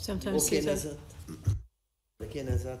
Sometimes okay, Nazat. Okay, Nazat.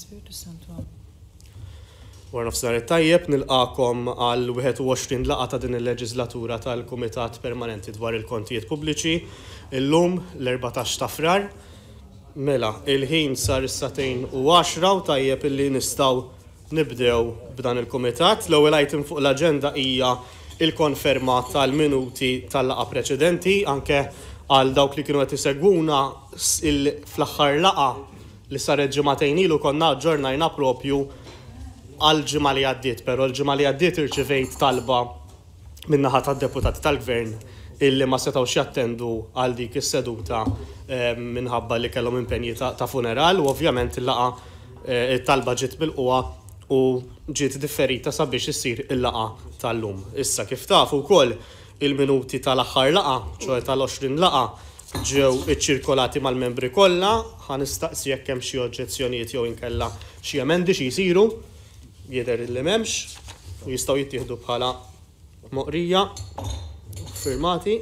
l-Ispiritu War nofsar tajjeb nilqakom għal 21 laqa ta' din il-leġislatura tal-Kumitat Permanenti dwar il-Kontijiet Pubbliċi illum l-14 ta' frar. Mela, il-ħin sar is-satejn u 10 u tajjeb illi nistaw nibdew b'dan il-Kumitat. L-ewwel item fuq l-aġenda hija il-konferma tal-minuti tal-laqa preċedenti anke għal dawk li kienu qed isegwuna fl-aħħar laqa li saret ġimatejn ilu konna ġornajna propju għal ġimma li għaddiet, pero l-ġimma li għaddit irċivejt talba minnaħa tad deputati tal-gvern illi ma setaw jattendu għal dik is-seduta eh, minħabba li kellhom impenji ta' funeral u ovvjament il-laqa eh, it-talba ġiet bil-qwa u ġiet differita sabiex issir il-laqa tal-lum. Issa kif tafu wkoll il-minuti tal-aħħar laqa, ċoħi tal-20 laqa, ġew iċ-ċirkolati mal-membri kollha, ħan nistaqsi jekk hemm xi oġġezzjonijiet jew inkella xi emendi xi jsiru, jidher li m'hemmx u jistgħu jittieħdu bħala moqrija firmati.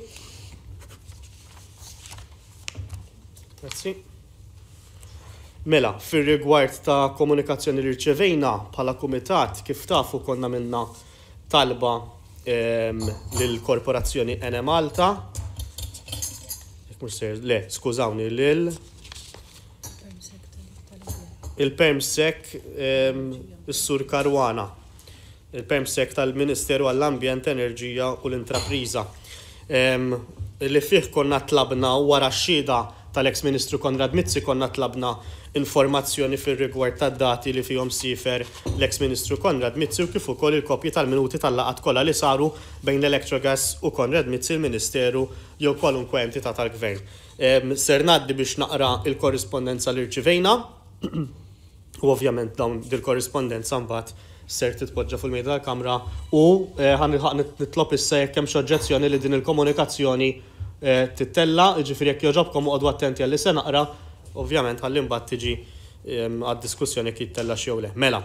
Grazzi. Mela, fir rigward ta' komunikazzjoni li rċevejna bħala kumitat kif tafu konna minna talba ehm, lil korporazzjoni Ene Alta. Mr. Le, skużawni, lil. Il-Permsek ehm, il-Sur Karwana. Il-Permsek tal-Ministeru għall-Ambjent, Enerġija u l-Intrapriża. Ehm, li fih konna tlabna wara xhieda tal-ex-Ministru Konrad Mizzi konna tlabna informazzjoni fil-rigward ta' dati li fihom sifer l-ex ministru Konrad Mitzi u kif ukoll il-kopji tal-minuti tal-laqat kollha li saru bejn l-Electrogas u Konrad Mitzi il-Ministeru jew kwalunkwe entità tal-Gvern. Ser naddi biex naqra il-korrispondenza li rċivejna u ovvjament dawn dil-korrispondenza mbagħad ser titpoġġa fil-mejda tal-kamra u eh, ħan nitlob issa jekk hemm oġġezzjoni li din il-komunikazzjoni eh, titella, ġifieri jekk joġobkom u attenti għalli se naqra Ovvjament għallim bat tiġi għad-diskussjoni kif tella xew le. Mela.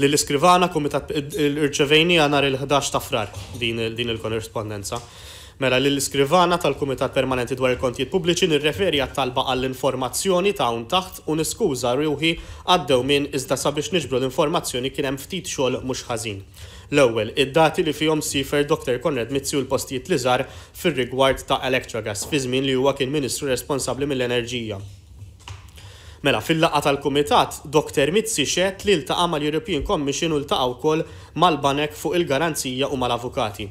Li l-iskrivana kumitat irċeveni għanar il-11 ta' frar din il-korrespondenza. Mela li l-iskrivana tal-Kumitat Permanenti dwar il-Kontijiet Pubbliċi nirreferi għat-talba għall-informazzjoni ta' un taħt u niskuża ruħi għaddew minn iżda sabiex niġbru l-informazzjoni kien hemm ftit xogħol mhux ħażin. L-ewwel, id-dati li fihom sifer Dr. Konrad Mizzu l-postijiet li żar fir-rigward ta' Electrogas fi żmien li huwa kien Ministru responsabbli mill-Enerġija. Mela, fil-laqqa tal-Kumitat, Dr. Mizzi xed li l-taqa mal-European Commission u l-taqa wkoll mal-banek fuq il-garanzija u mal-avukati.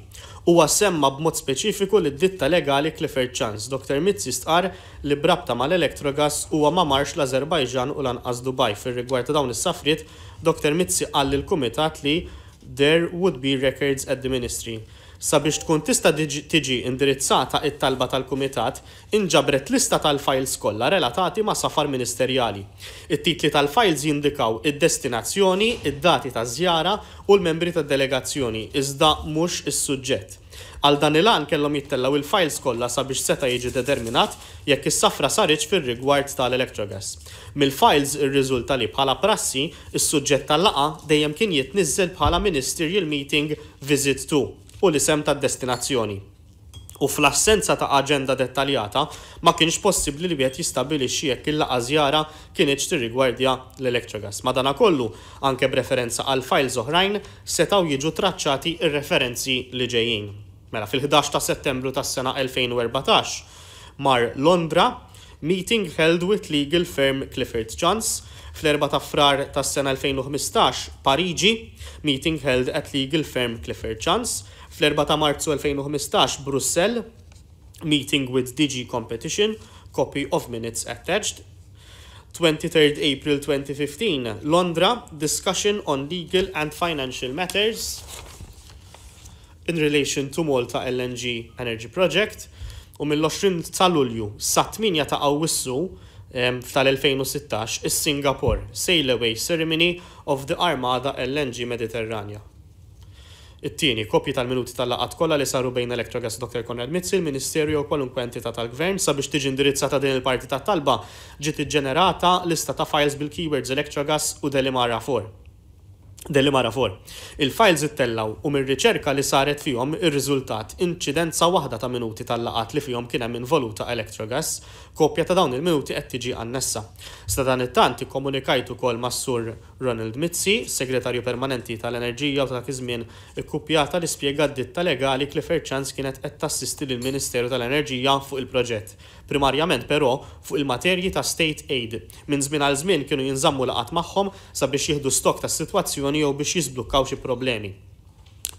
Huwa semma b'mod speċifiku li d-ditta legali Clifford Chance. Dr. Mizzi stqar li brabta mal-Electrogas huwa ma marx l-Azerbajġan u lanqas Dubaj. Fir-rigward ta dawn is-safriet, Dr. Mizzi qal lill kumitat li there would be records at the ministry. Sabiex tkun tista' tiġi indirizzata it-talba tal-Kumitat, inġabret lista tal-files kollha relatati ma' safar ministerjali. It-titli tal-files jindikaw id-destinazzjoni, id-dati ta' żjara u l-membri tad-delegazzjoni, iżda mhux is-suġġett. Għal dan il-għan kellhom jittellaw il-files kollha sabiex seta jiġi determinat jekk is-safra saritx fir-rigward tal elektrogas Mill-files il-rizulta li bħala prassi, is-suġġett tal-laqa dejjem kien jitnizzel bħala Ministerial Meeting Visit to u li sem tad-destinazzjoni. U fl-assenza ta' aġenda dettaljata ma kienx possibbli li wieħed jistabilixxi jekk il żjara kienieċ tirrigwardja l-electrogas. Madana kollu, anke b'referenza għal files oħrajn, setaw jiġu traċċati ir-referenzi li ġejjin. Mela fil-11 ta' settembru tas sena 2014 mar Londra meeting held with legal firm Clifford Johns fl-4 ta' frar tas sena 2015 Parigi meeting held at legal firm Clifford Johns fl-4 ta' marzu 2015 Brussel meeting with DG Competition copy of minutes attached 23rd April 2015 Londra discussion on legal and financial matters in relation to Malta LNG Energy Project u mill-20 ta' Lulju sa' 8 ta' Awwissu tal-2016 is-Singapore Sail Away Ceremony of the Armada LNG Mediterranja. It-tieni kopji tal-minuti tal-laqat kollha li saru bejn Electrogas Dr. Konrad Mizzi il-Ministerju u kwalunkwe entità tal-Gvern sabiex tiġi indirizzata din il-parti tat-talba ġiet iġġenerata lista ta' files bil-keywords Electrogas u Delimara 4. Delli mara for. Il-files ittellaw u mir riċerka li saret fihom ir-riżultat inċidenza waħda ta' minuti tal-laqat li fihom kien hemm involuta Electrogas, kopja ta' dawn il-minuti qed tiġi annessa. Sta dan it-tant ikkomunikajt ukoll mas-sur Ronald Mizzi, segretarju permanenti tal-Enerġija u ta' kizmin ikkupjata li spjega ditta legali Clifford Chance kienet qed tassisti lill Ministeru tal-Enerġija fuq il-proġett, primarjament però fuq il-materji ta' state aid. Minn żmien għal żmien kienu jinżammu laqat magħhom sabiex jieħdu stok tas-sitwazzjoni jew biex jiżblukkaw xi problemi.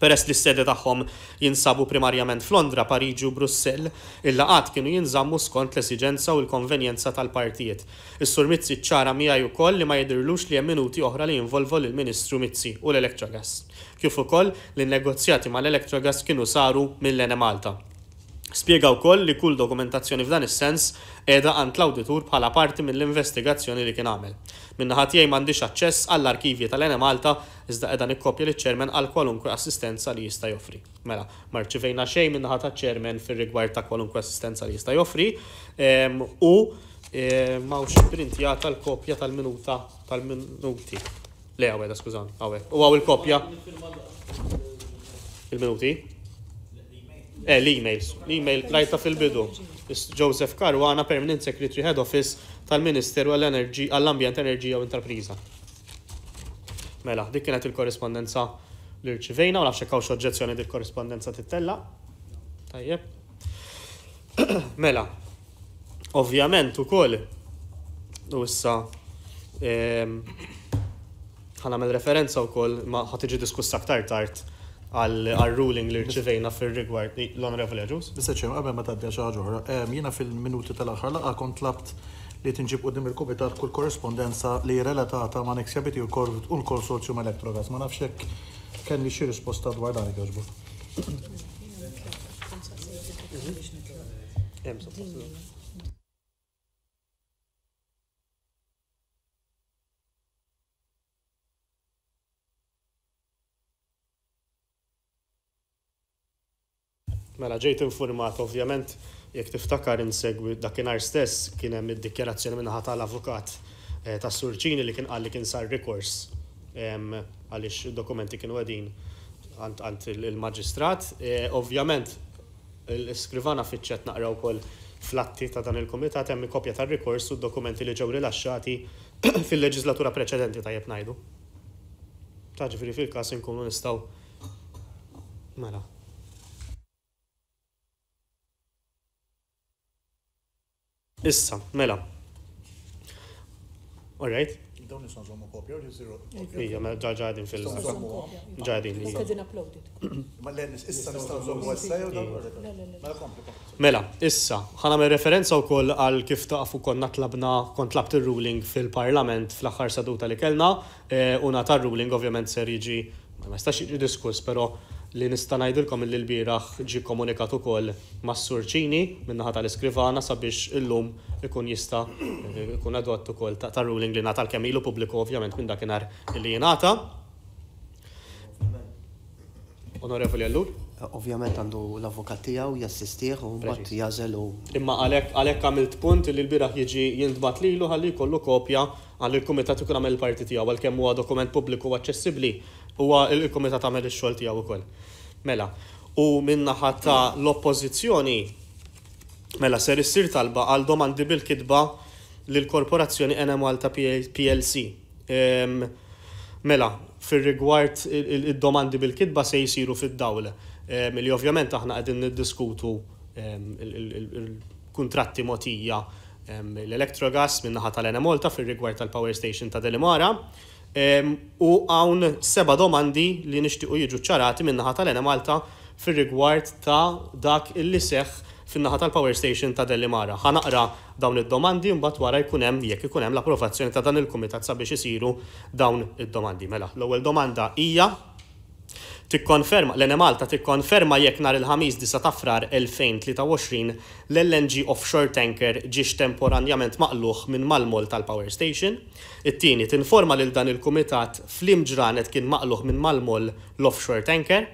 Peress li s-sede tagħhom jinsabu primarjament Flondra, Pariġi u Brussell, illa laqat kienu jinżammu skont l-esigenza u l-konvenjenza tal-partijiet. Is-sur Mizzi ċara u wkoll li ma jidhirlux li hemm minuti oħra li jinvolvu lill-Ministru Mizzi u l elektrogas Kif ukoll li n-negozjati mal elektrogas kienu saru mill-Lene Malta. Spiegaw wkoll li kull dokumentazzjoni f'dan is-sens qiegħda għand l-awditur bħala parti mill-investigazzjoni li kien għamel. Minna ħatijaj mandiċ aċċess għall-arkivji tal ene Malta iżda edan ikkopja li ċermen għal kwalunkwe assistenza li jista' joffri. Mela, marċivejna xej minna ħata ċermen fil-rigward ta' kwalunkwe assistenza li jista' joffri ehm, u ehm, mawx printja tal-kopja tal-minuta tal-minuti. Le, għawed, skużan, għawed. U għaw il-kopja. Il-minuti? Eh, l-emails. L-email, lajta fil-bidu. Joseph Karwana, Permanent Secretary Head Office tal-Ministeru għall-Ambjent Enerġija u Intrapriża. Mela, dik kienet il-korrespondenza li rċivejna u nafxie kawx oġġezzjoni dik korrespondenza tittella. Tajjeb. Mela, ovvjament ukoll u issa ehm, ħanamel referenza wkoll ma ħatiġi diskussa aktar tard għal-ruling li rċivejna fil-rigward l-Onorevoli Aġus. Bissa ċem, għabel ma taddi ħaġa jina fil-minuti tal axħar laqa kont labt li tinġib u il kubitat kull korrespondenza li relatata ma' Nexjabiti u korvut l-Konsorzjum Elektrogas. Ma nafxek hekk kelli xi risposta dwar dan jogħġbu. Mela ġejt informat, ovvjament jekk tiftakar insegwi dakinhar stess kien hemm id-dikjerazzjoni ħata tal-avukat eh, ta' Surċini li kien qal li kien sar rikors għaliex dokumenti kienu għedin għant il-maġistrat. Eh, ovvjament, l-iskrivana fitċet naqra wkoll flatti ta' dan il-komitat hemm kopja tar-rikors u dokumenti li ġew rilaxxati fil-leġislatura preċedenti tajjeb ngħidu. Ta' ġifieri fil-każ inkunu nistgħu mela Issa, mela. Alright? Dawn nisan kopja, Ija, ma ġaġadin fil ġaġadin. uploaded. Ma l issa nistan zomu għessaj, mela, mela, issa, ħana me referenza u koll għal kif taqfu konna tlabna, kont tlabt il-ruling fil-parlament fl-axar saduta li kellna, eh, u natar ruling ovvjament ser jiġi, ma jistax jiġi diskus, pero li nista' ngħidilkom li l-bieraħ ġi komunikat ukoll mas-surċini minnaħat tal-iskrivana sabiex illum ikun jista' eh, ikun adott ukoll ta' ruling li nagħta l-kemm ilu pubbliku ovvjament minn dakinhar li jingħata. Onorevoli Allur? Eh, ovvjament għandu l-avukat tiegħu jassistih u mbatt jażel Imma għalhekk għalhekk għamilt punt li l-bieraħ jiġi jintbat lilu ħalli jkollu kopja għalli l-kumitat ikun għamel parti tiegħu għalkemm huwa dokument pubbliku aċċessibbli huwa il-komitat għamel ix-xogħol tiegħu wkoll. Mela, u minna ta' l-oppożizzjoni mela ser issir talba għal domandi bil-kitba lill-korporazzjoni NML ta' PLC. Mela, fil-rigward id-domandi bil-kitba se jisiru fid-dawla. Milli ovvjament aħna qegħdin niddiskutu il-kontratti motija l-Electrogas minnaħa tal-Ena Malta fil-rigward tal-Power Station ta' Delimara. U għawn seba domandi li nishtiqu jiġu ċarati minnaħa tal-ena Malta fir rigward ta' dak illi seħ fin-naħa tal-Power Station ta' Delli Mara. Ħanaqra dawn id-domandi mbagħad wara jkun hemm jekk ikun hemm l-approvazzjoni ta' dan il-kumitat sabiex isiru dawn id-domandi. Mela, l-ewwel domanda hija tikkonferma, l-ene Malta tikkonferma jekk nar il-ħamis disa tafrar 2023 l-LNG offshore tanker ġiex temporanjament maqluħ minn Malmol tal-Power Station. It-tieni tinforma lil dan il-kumitat fl kien maqluħ minn Malmol l-offshore tanker.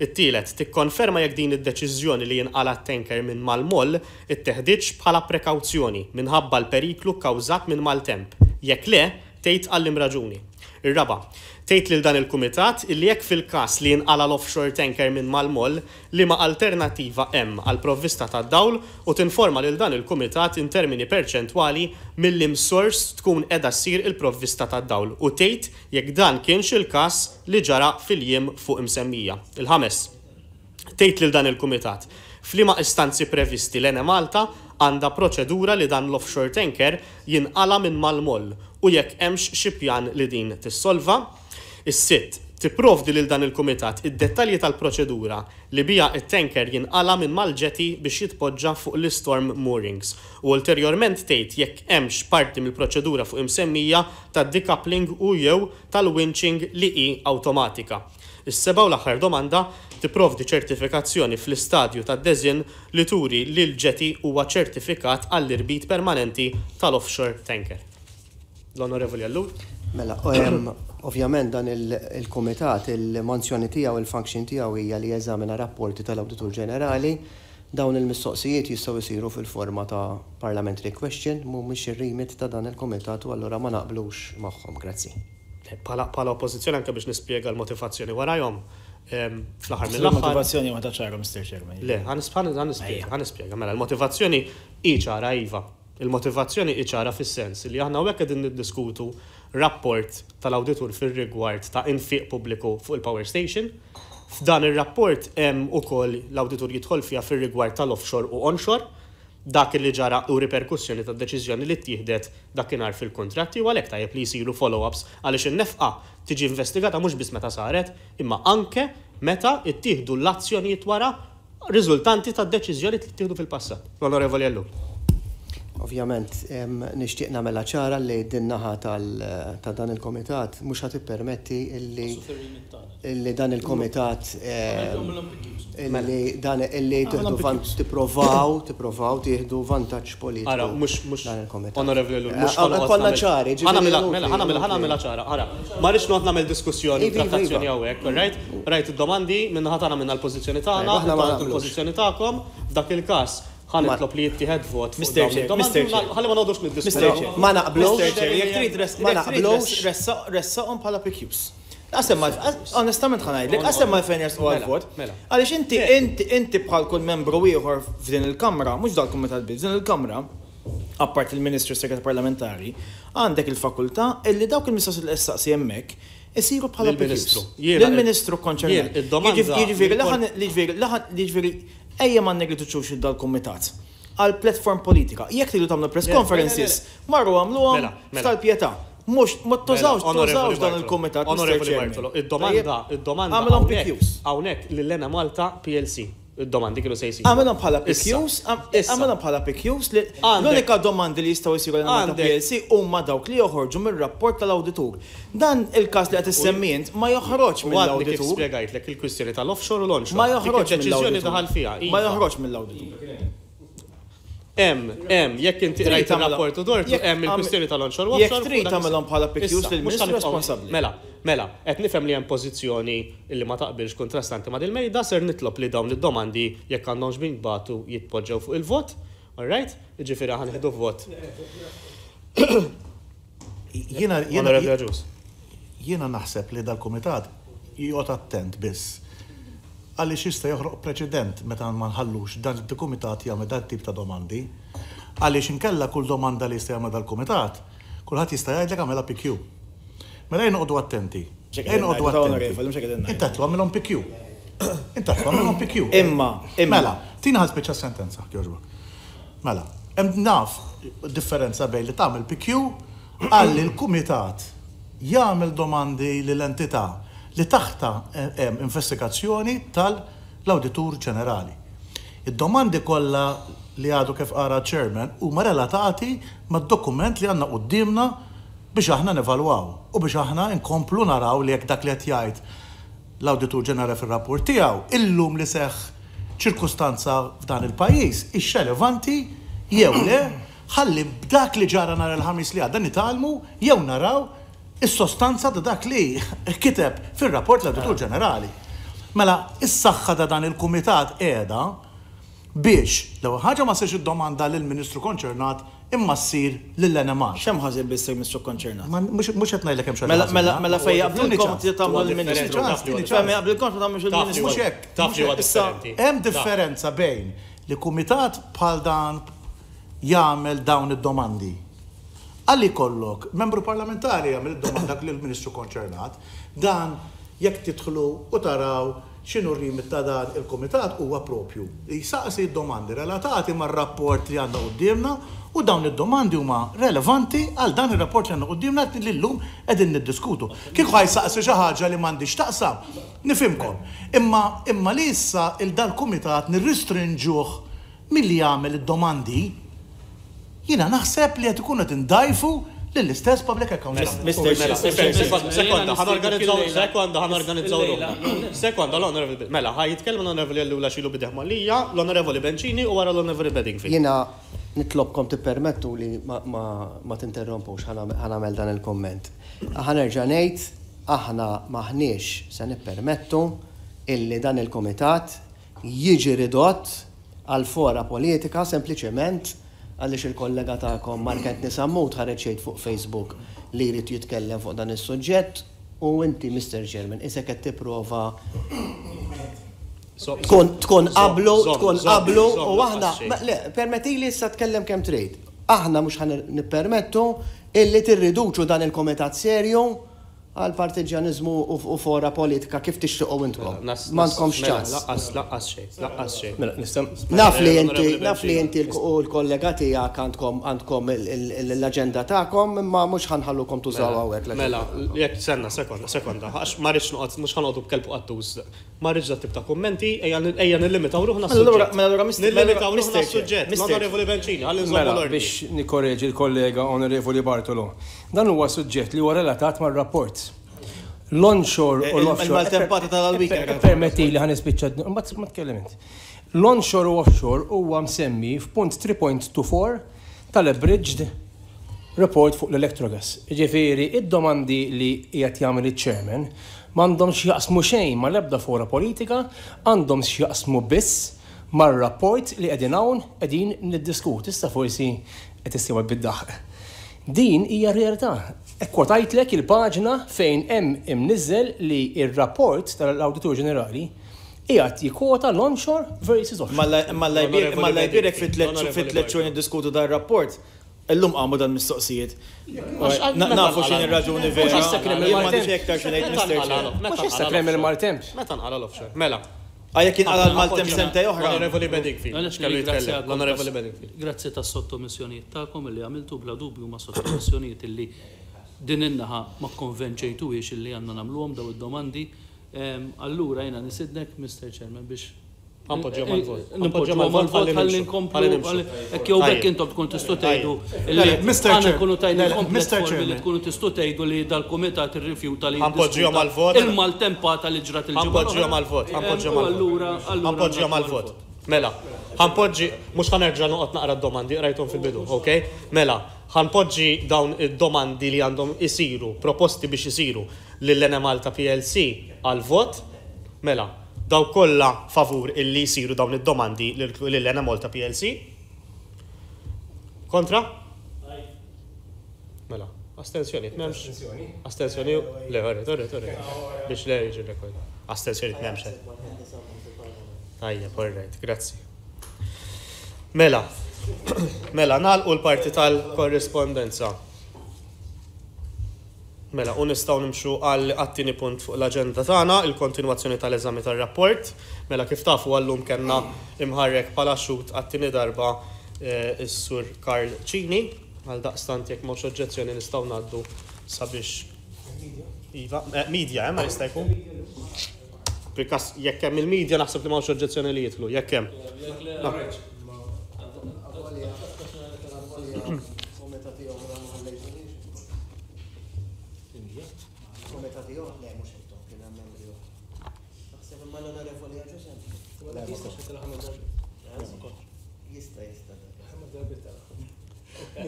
It-tielet tikkonferma jekk din id-deċiżjoni li jinqalat tanker minn Malmol teħdiġ bħala prekawzjoni minħabba l-periklu kkawżat minn maltemp. Jekk le, tgħid għallim raġuni. Ir-raba, tgħid lil dan il-kumitat il jekk fil-każ li jinqala l-offshore tanker minn mal-moll li ma alternativa hemm għal provvista tad-dawl u tinforma lil dan il-kumitat in termini perċentwali mill-lim source tkun qiegħda ssir il-provvista tad-dawl u tgħid jekk dan kienx il-każ li ġara fil-jiem fuq imsemmija. Il-ħames, tgħid lil dan il-kumitat flima istanzi previsti l-ene Malta għanda proċedura li dan l-offshore tanker jinqala minn mal-moll u jekk hemmx xi pjan li din tissolva. Is-sitt tipprovdi lil dan il-kumitat id-dettalji tal-proċedura li bija it-tanker jinqala minn mal-ġeti biex jitpoġġa fuq l-storm moorings u ulterjorment tgħid jekk hemmx parti mill-proċedura fuq imsemmija tad decoupling u jew tal-winching li hi awtomatika. Is-seba u l-aħħar domanda tipprovdi ċertifikazzjoni fl-istadju tad deżin li turi li l-ġeti huwa ċertifikat għall-irbit permanenti tal-offshore tanker l-Onorevoli Allud. Mela, ovvjament dan il-komitat, il-manzjoni tiegħu, il-function tiegħu hija li jeżamina rapporti tal-Awditur Ġenerali dawn il-mistoqsijiet jistgħu jsiru fil-forma ta' parliamentary question mhumiex ir-rimit ta' dan il-komitat u allora ma naqblux magħhom, grazzi. Eh, pala oppożizzjoni anke biex nispjega l-motivazzjoni warajom, fl-aħħar mill Motivazzjoni ma ta' ċara, Mr. Chairman. Le, għan nispjega, mela l-motivazzjoni hi ċara iva Il-motivazzjoni iċara fis-sens li aħna għek qegħdin niddiskutu rapport tal-awditur fir-rigward ta' infiq pubbliku fuq il-Power Station. F'dan ir-rapport hemm ukoll l-awditur jidħol fiha fir-rigward tal-offshore u onshore dak li ġara u riperkussjoni ta' deċiżjoni li tieħdet dakinhar fil-kontratti u għalhekk tajjeb li jsiru follow-ups għaliex in-nefqa tiġi investigata mhux biss meta saret, imma anke meta ttieħdu l-azzjonijiet wara riżultanti ta' deċiżjoni li ttieħdu fil-passat. l Onorevoli Allu. Ovvjament, nixtieq nagħmel ċara li din-naħa ta' dan il-komitat mhux ħad permetti illi illi dan il-komitat mela, illi dan illi mela. tieħdu vant tipprovaw tipprovaw tieħdu vantaġġ politiku. Ara, mhux mhux onorevoli Lur, mhux kollha ċari. mela ċara, ara. Ma rridx noqgħod nagħmel diskussjoni trattazzjoni iva. hawnhekk, right? Right, id-domandi minnaħa tagħna minna l-pożizzjoni tagħna, l pożizzjoni tagħkom, f'dak il-każ ħan nitlob li jittiħed vot. Mr. Chair, Mr. Ħalli ma nodux mid-diskussjoni. Mr. Chair, jek trid ma naqblux. Ressaqhom bħala pikjus. Qasem ma' onestament ħana jgħidlek, qasem mela, mal fejn jersu għal-vot. Mela, mela. Għaliex inti inti inti bħal kull membru ieħor f'din il-Kamra, mhux dal-Kumitat Bil, din il-Kamra, appart il-Ministru Segretar Parlamentari, għandek il-fakultà illi dawk il-mistoqs l-istaqsi hemmhekk isiru bħala ministru. Il-ministru konċernat. Jiġifieri, jiġifieri ejja ma neglituċux id-dal-komitat għal platform politika. Jekk tilu tamna press mela, mela, conferences, mela, marru għamlu għam tal-pieta. Mux, ma tużawx, tużawx dan il-komitat. Onorevoli Bartolo, id-domanda, id-domanda. Għamlu pikjus. Għawnek l-Lena Malta PLC domandi kienu sejsi. Għamena bħala PQs, għamena bħala PQs li l-unika domandi li jistaw jisiru għal PLC umma dawk li joħorġu mir-rapport tal-auditur. Dan il-kas li għat semmijent ma joħroġ mill-auditur. Għadni spiegajt l il-kwistjoni tal-offshore u l-onshore. Ma joħroġ deċizjoni daħal fija. Ma iva. joħroġ mill-auditur. Em, em, jekk inti rajt il-rapport u dort, em il-kwistjoni tal-onshore u offshore. Jekk trid tagħmelhom bħala PQs li l-ministru responsabbli. Mela, Mela, qed nifhem li hemm pożizzjoni li ma taqbilx kontrastanti ma' dil-mejda ser nitlob li dawn id-domandi jekk għandhomx min batu jitpoġġew fuq il-vot, all right? Ġifieri ħanħedu vot. Jiena jiena naħseb li dal-kumitat jgħod attent biss għalli xista joħroq preċedent meta ma nħallux dan il-kumitat jagħmel dan tip ta' domandi. Għalli xinkella kull domanda li jista' jagħmel dal-kumitat, kulħadd jista' jgħidlek għamela PQ. Mela jien noqdu attenti. Jien noqdu attenti. Inta tlu għamilhom PQ. Inta tlu għamilhom PQ. Imma, imma. Mela, tina ħad speċa sentenza ħkjoġbok. Mela, hemm naf differenza bejn li tagħmel PQ għalli l-kumitat jagħmel domandi lill-entità li taħta eh, eh, investigazzjoni tal-Auditur Ġenerali. Id-domandi kollha li għadu kif ara chairman huma relatati mad-dokument li għandna qudiemna biex aħna nevalwaw u biex aħna nkomplu naraw li jekk dak li qed jgħid l-Awditur Ġenerali fir-rapport tiegħu illum li seħ ċirkustanza f'dan il-pajjiż ix relevanti jew le ħalli b'dak li ġara nar il-ħamis li għadda nitalmu jew naraw is-sostanza ta' dak li kiteb fir-rapport l auditor Ġenerali. Mela, is-saħħa ta' dan il-kumitat qiegħda biex law ħaġa ma sirx id-domanda lill-Ministru konċernat imma ssir lill-NMA. X'hemm ħażin biss il-Ministru konċernat? Mhux qed ngħidlek hemm xogħol. Mela mela-, mela fejn qablilkom tagħmlu l-Ministru. Femmi qablilkom tagħmlu l-Ministru. Mhux hekk. differenti. Hemm differenza bejn li kumitat bħal dan jagħmel dawn id-domandi. Għalli kollok, membru parlamentari jagħmel id-domanda lill-Ministru konċernat, dan jekk titħlu u taraw xinu rrimit ta' dan il-komitat huwa propju. Jisaqsi id-domandi relatati ma' rapport li għandna qoddimna u dawn id-domandi huma relevanti għal dan ir-rapport li għandna qoddimna li llum qegħdin niddiskutu. Kieku għaj xi ħaġa li m'għandix taqsam, nifimkom. Imma imma li issa il dan kumitat nirristrinġuh milli jagħmel id-domandi, jiena naħseb li qed ikun qed indajfu lill-istess public account. Mr. Mela, mela sekonda, ħan organizzaw, sekonda, ħan organizzaw ruħna. Sekonda, l-onorevoli, mela, ħaj jitkellmu l-onorevoli l-lula xilu bideħmalija, l-onorevoli Bencini u għara l-onorevoli Bedingfield. Jena nitlobkom tippermettu li ma tinterrompux ħanamel dan il-komment. Ħanerġa' ngħid aħna maħniex se nippermettu illi dan il-komitat jiġi ridot għal fora politika sempliċement għaliex il-kollega tagħkom Market nisamut ħareġ fuq Facebook li jrid jitkellem fuq dan is-suġġett u inti Mr. German isek qed tipprova tkun qablu, tkun qablu u aħna, le, permetti li issa tkellem kemm trid. Aħna mhux ħan nippermettu illi tirriduċu dan il-komitat serju għal partiġanizmu u fora politika kif tixtiqu intkom. Mandkom xċans. Laqqas, laqqas xej, laqqas xej. Naf li inti, naf li inti u l-kollega tijak għandkom għandkom l-agenda ta'kom, ma mux kom tużaw għawek. Mela, mela jek senna, sekonda, sekonda, għax marriċ nuqqat, mux ħanqodu bkelpu għattuż. Marriċ da tibta ta' kommenti, ejja nil-limitaw ruħna s-sujġet. Mela, mela, mela, mela, mela, mela, mela, mela, mela, mela, biex mela, mela, kollega onorevoli Bartolo. Dan huwa suġġett li huwa relatat mar-rapport L-onshore u eh, l-offshore. Il-maltempata eh, tal-weekend. Eh. Permetti li ħan ispiċċa, ma t-tkellem L-onshore u offshore huwa msemmi f'punt 3.24 tal-abridged report fuq l elektrogas Ġifiri, id-domandi li jgħat jgħamil il-ċermen mandom xieqsmu xejn ma lebda fora politika, għandhom xjaqsmu biss mar rapport li għedin hawn qegħdin niddiskut. Issa forsi qed issiwa bid-daħ. Din hija realtà. Ekkotajtlek il-paġna fejn hemm imnizzel li ir rapport tal-Auditor Ġenerali Ijat jikota l-onshore versus offshore. Malla jbirek fit-lezzjoni diskutu dar rapport. Illum għamu dan mistoqsijiet. Nafu xin il-raġuni veru. Mux jissakrem il-martemp. Mux jissakrem il-martemp. Meta nqala l-offshore. Mela. Għajja kien għala l-Maltem sente uħra. Onorevoli Bedingfield. Grazie ta' sottomissjoniet kom li għamiltu bla dubju ma' sottomissjoniet li din innaħa ma konvenċejtu iex li għanna għom daw id-domandi, allura jena nisidnek, Mr. Chairman, biex Appoġġaw mal-vot. Eh, eh, Appoġġaw mal-vot għalli nkomplu. Ekk jew li għandna nkunu tajna kompletformi li tkunu tistgħu mal-vot. Il-maltempata li ġrat il-ġimgħa. Appoġġaw mal-vot. Appoġġaw mal-vot. vot Mela, ħanpoġġi mhux ħanerġa' noqgħod naqra d-domandi rajthom fil-bidu, ok? Mela, ħanpoġġi dawn id-domandi li għandhom isiru, proposti biex isiru lill-enemal Malta PLC għal-vot, mela, daw kolla favur illi jisiru dawn id-domandi lill-enemal ta' PLC? Kontra? Mela, astensjoni, memx? Astensjoni, le, orre, orre, orre, biex le jiġi rekord. Astensjoni, memx. Tajja, orrejt, grazzi. Mela, Mela, nalqu l-parti tal-korrespondenza. Mela, unistaw nistgħu nimxu għal attini punt fuq l aġenda tagħna, il-kontinwazzjoni tal-eżami tar-rapport. Mela, kif tafu għallum kellna imħarrek bħala xut għattini darba s sur Karl Ċini. Għal daqstant jekk mhux oġġezzjoni nistgħu ngħaddu sabiex. Iva, media, ma jista' Prikas, jekk hemm il-medja naħseb li mawx oġġezzjoni li jitlu, jekk hemm.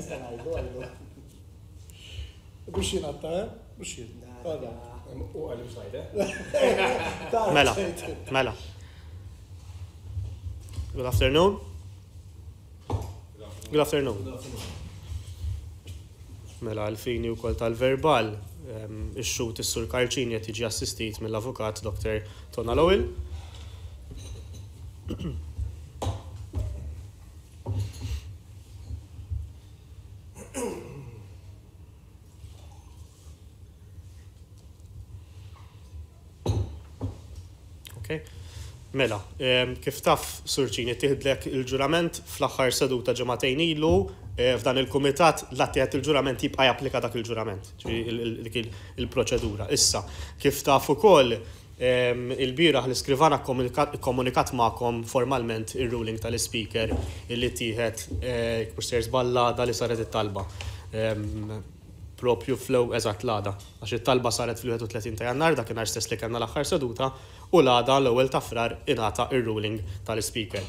nista' ngħidu għallu. Biex eh? Mela, mela. Good afternoon. Good afternoon. Mela għalfini u kol tal-verbal, ix-xut is-sur Karċini qed jiġi assistit mill-avukat Dr. Tona Lowell. Mela, kif taf surċini tiħdlek il-ġurament fl-axħar seduta ġematejn ilu e, f'dan il-komitat l attijat il-ġurament jibqa japplika dak il-ġurament, il-proċedura. Issa, kif taf u koll il-biraħ l-iskrivana komunikat ma'kom formalment il-ruling tal-speaker li tiħed e, kursers dal li saret it-talba. Propju flow eżat l għax it-talba saret fil-31 ta' jannar, dakinhar stess li kellna l-axħar seduta, u l-għada l-ewwel ta' frar ingħata ir-ruling tal-Speaker.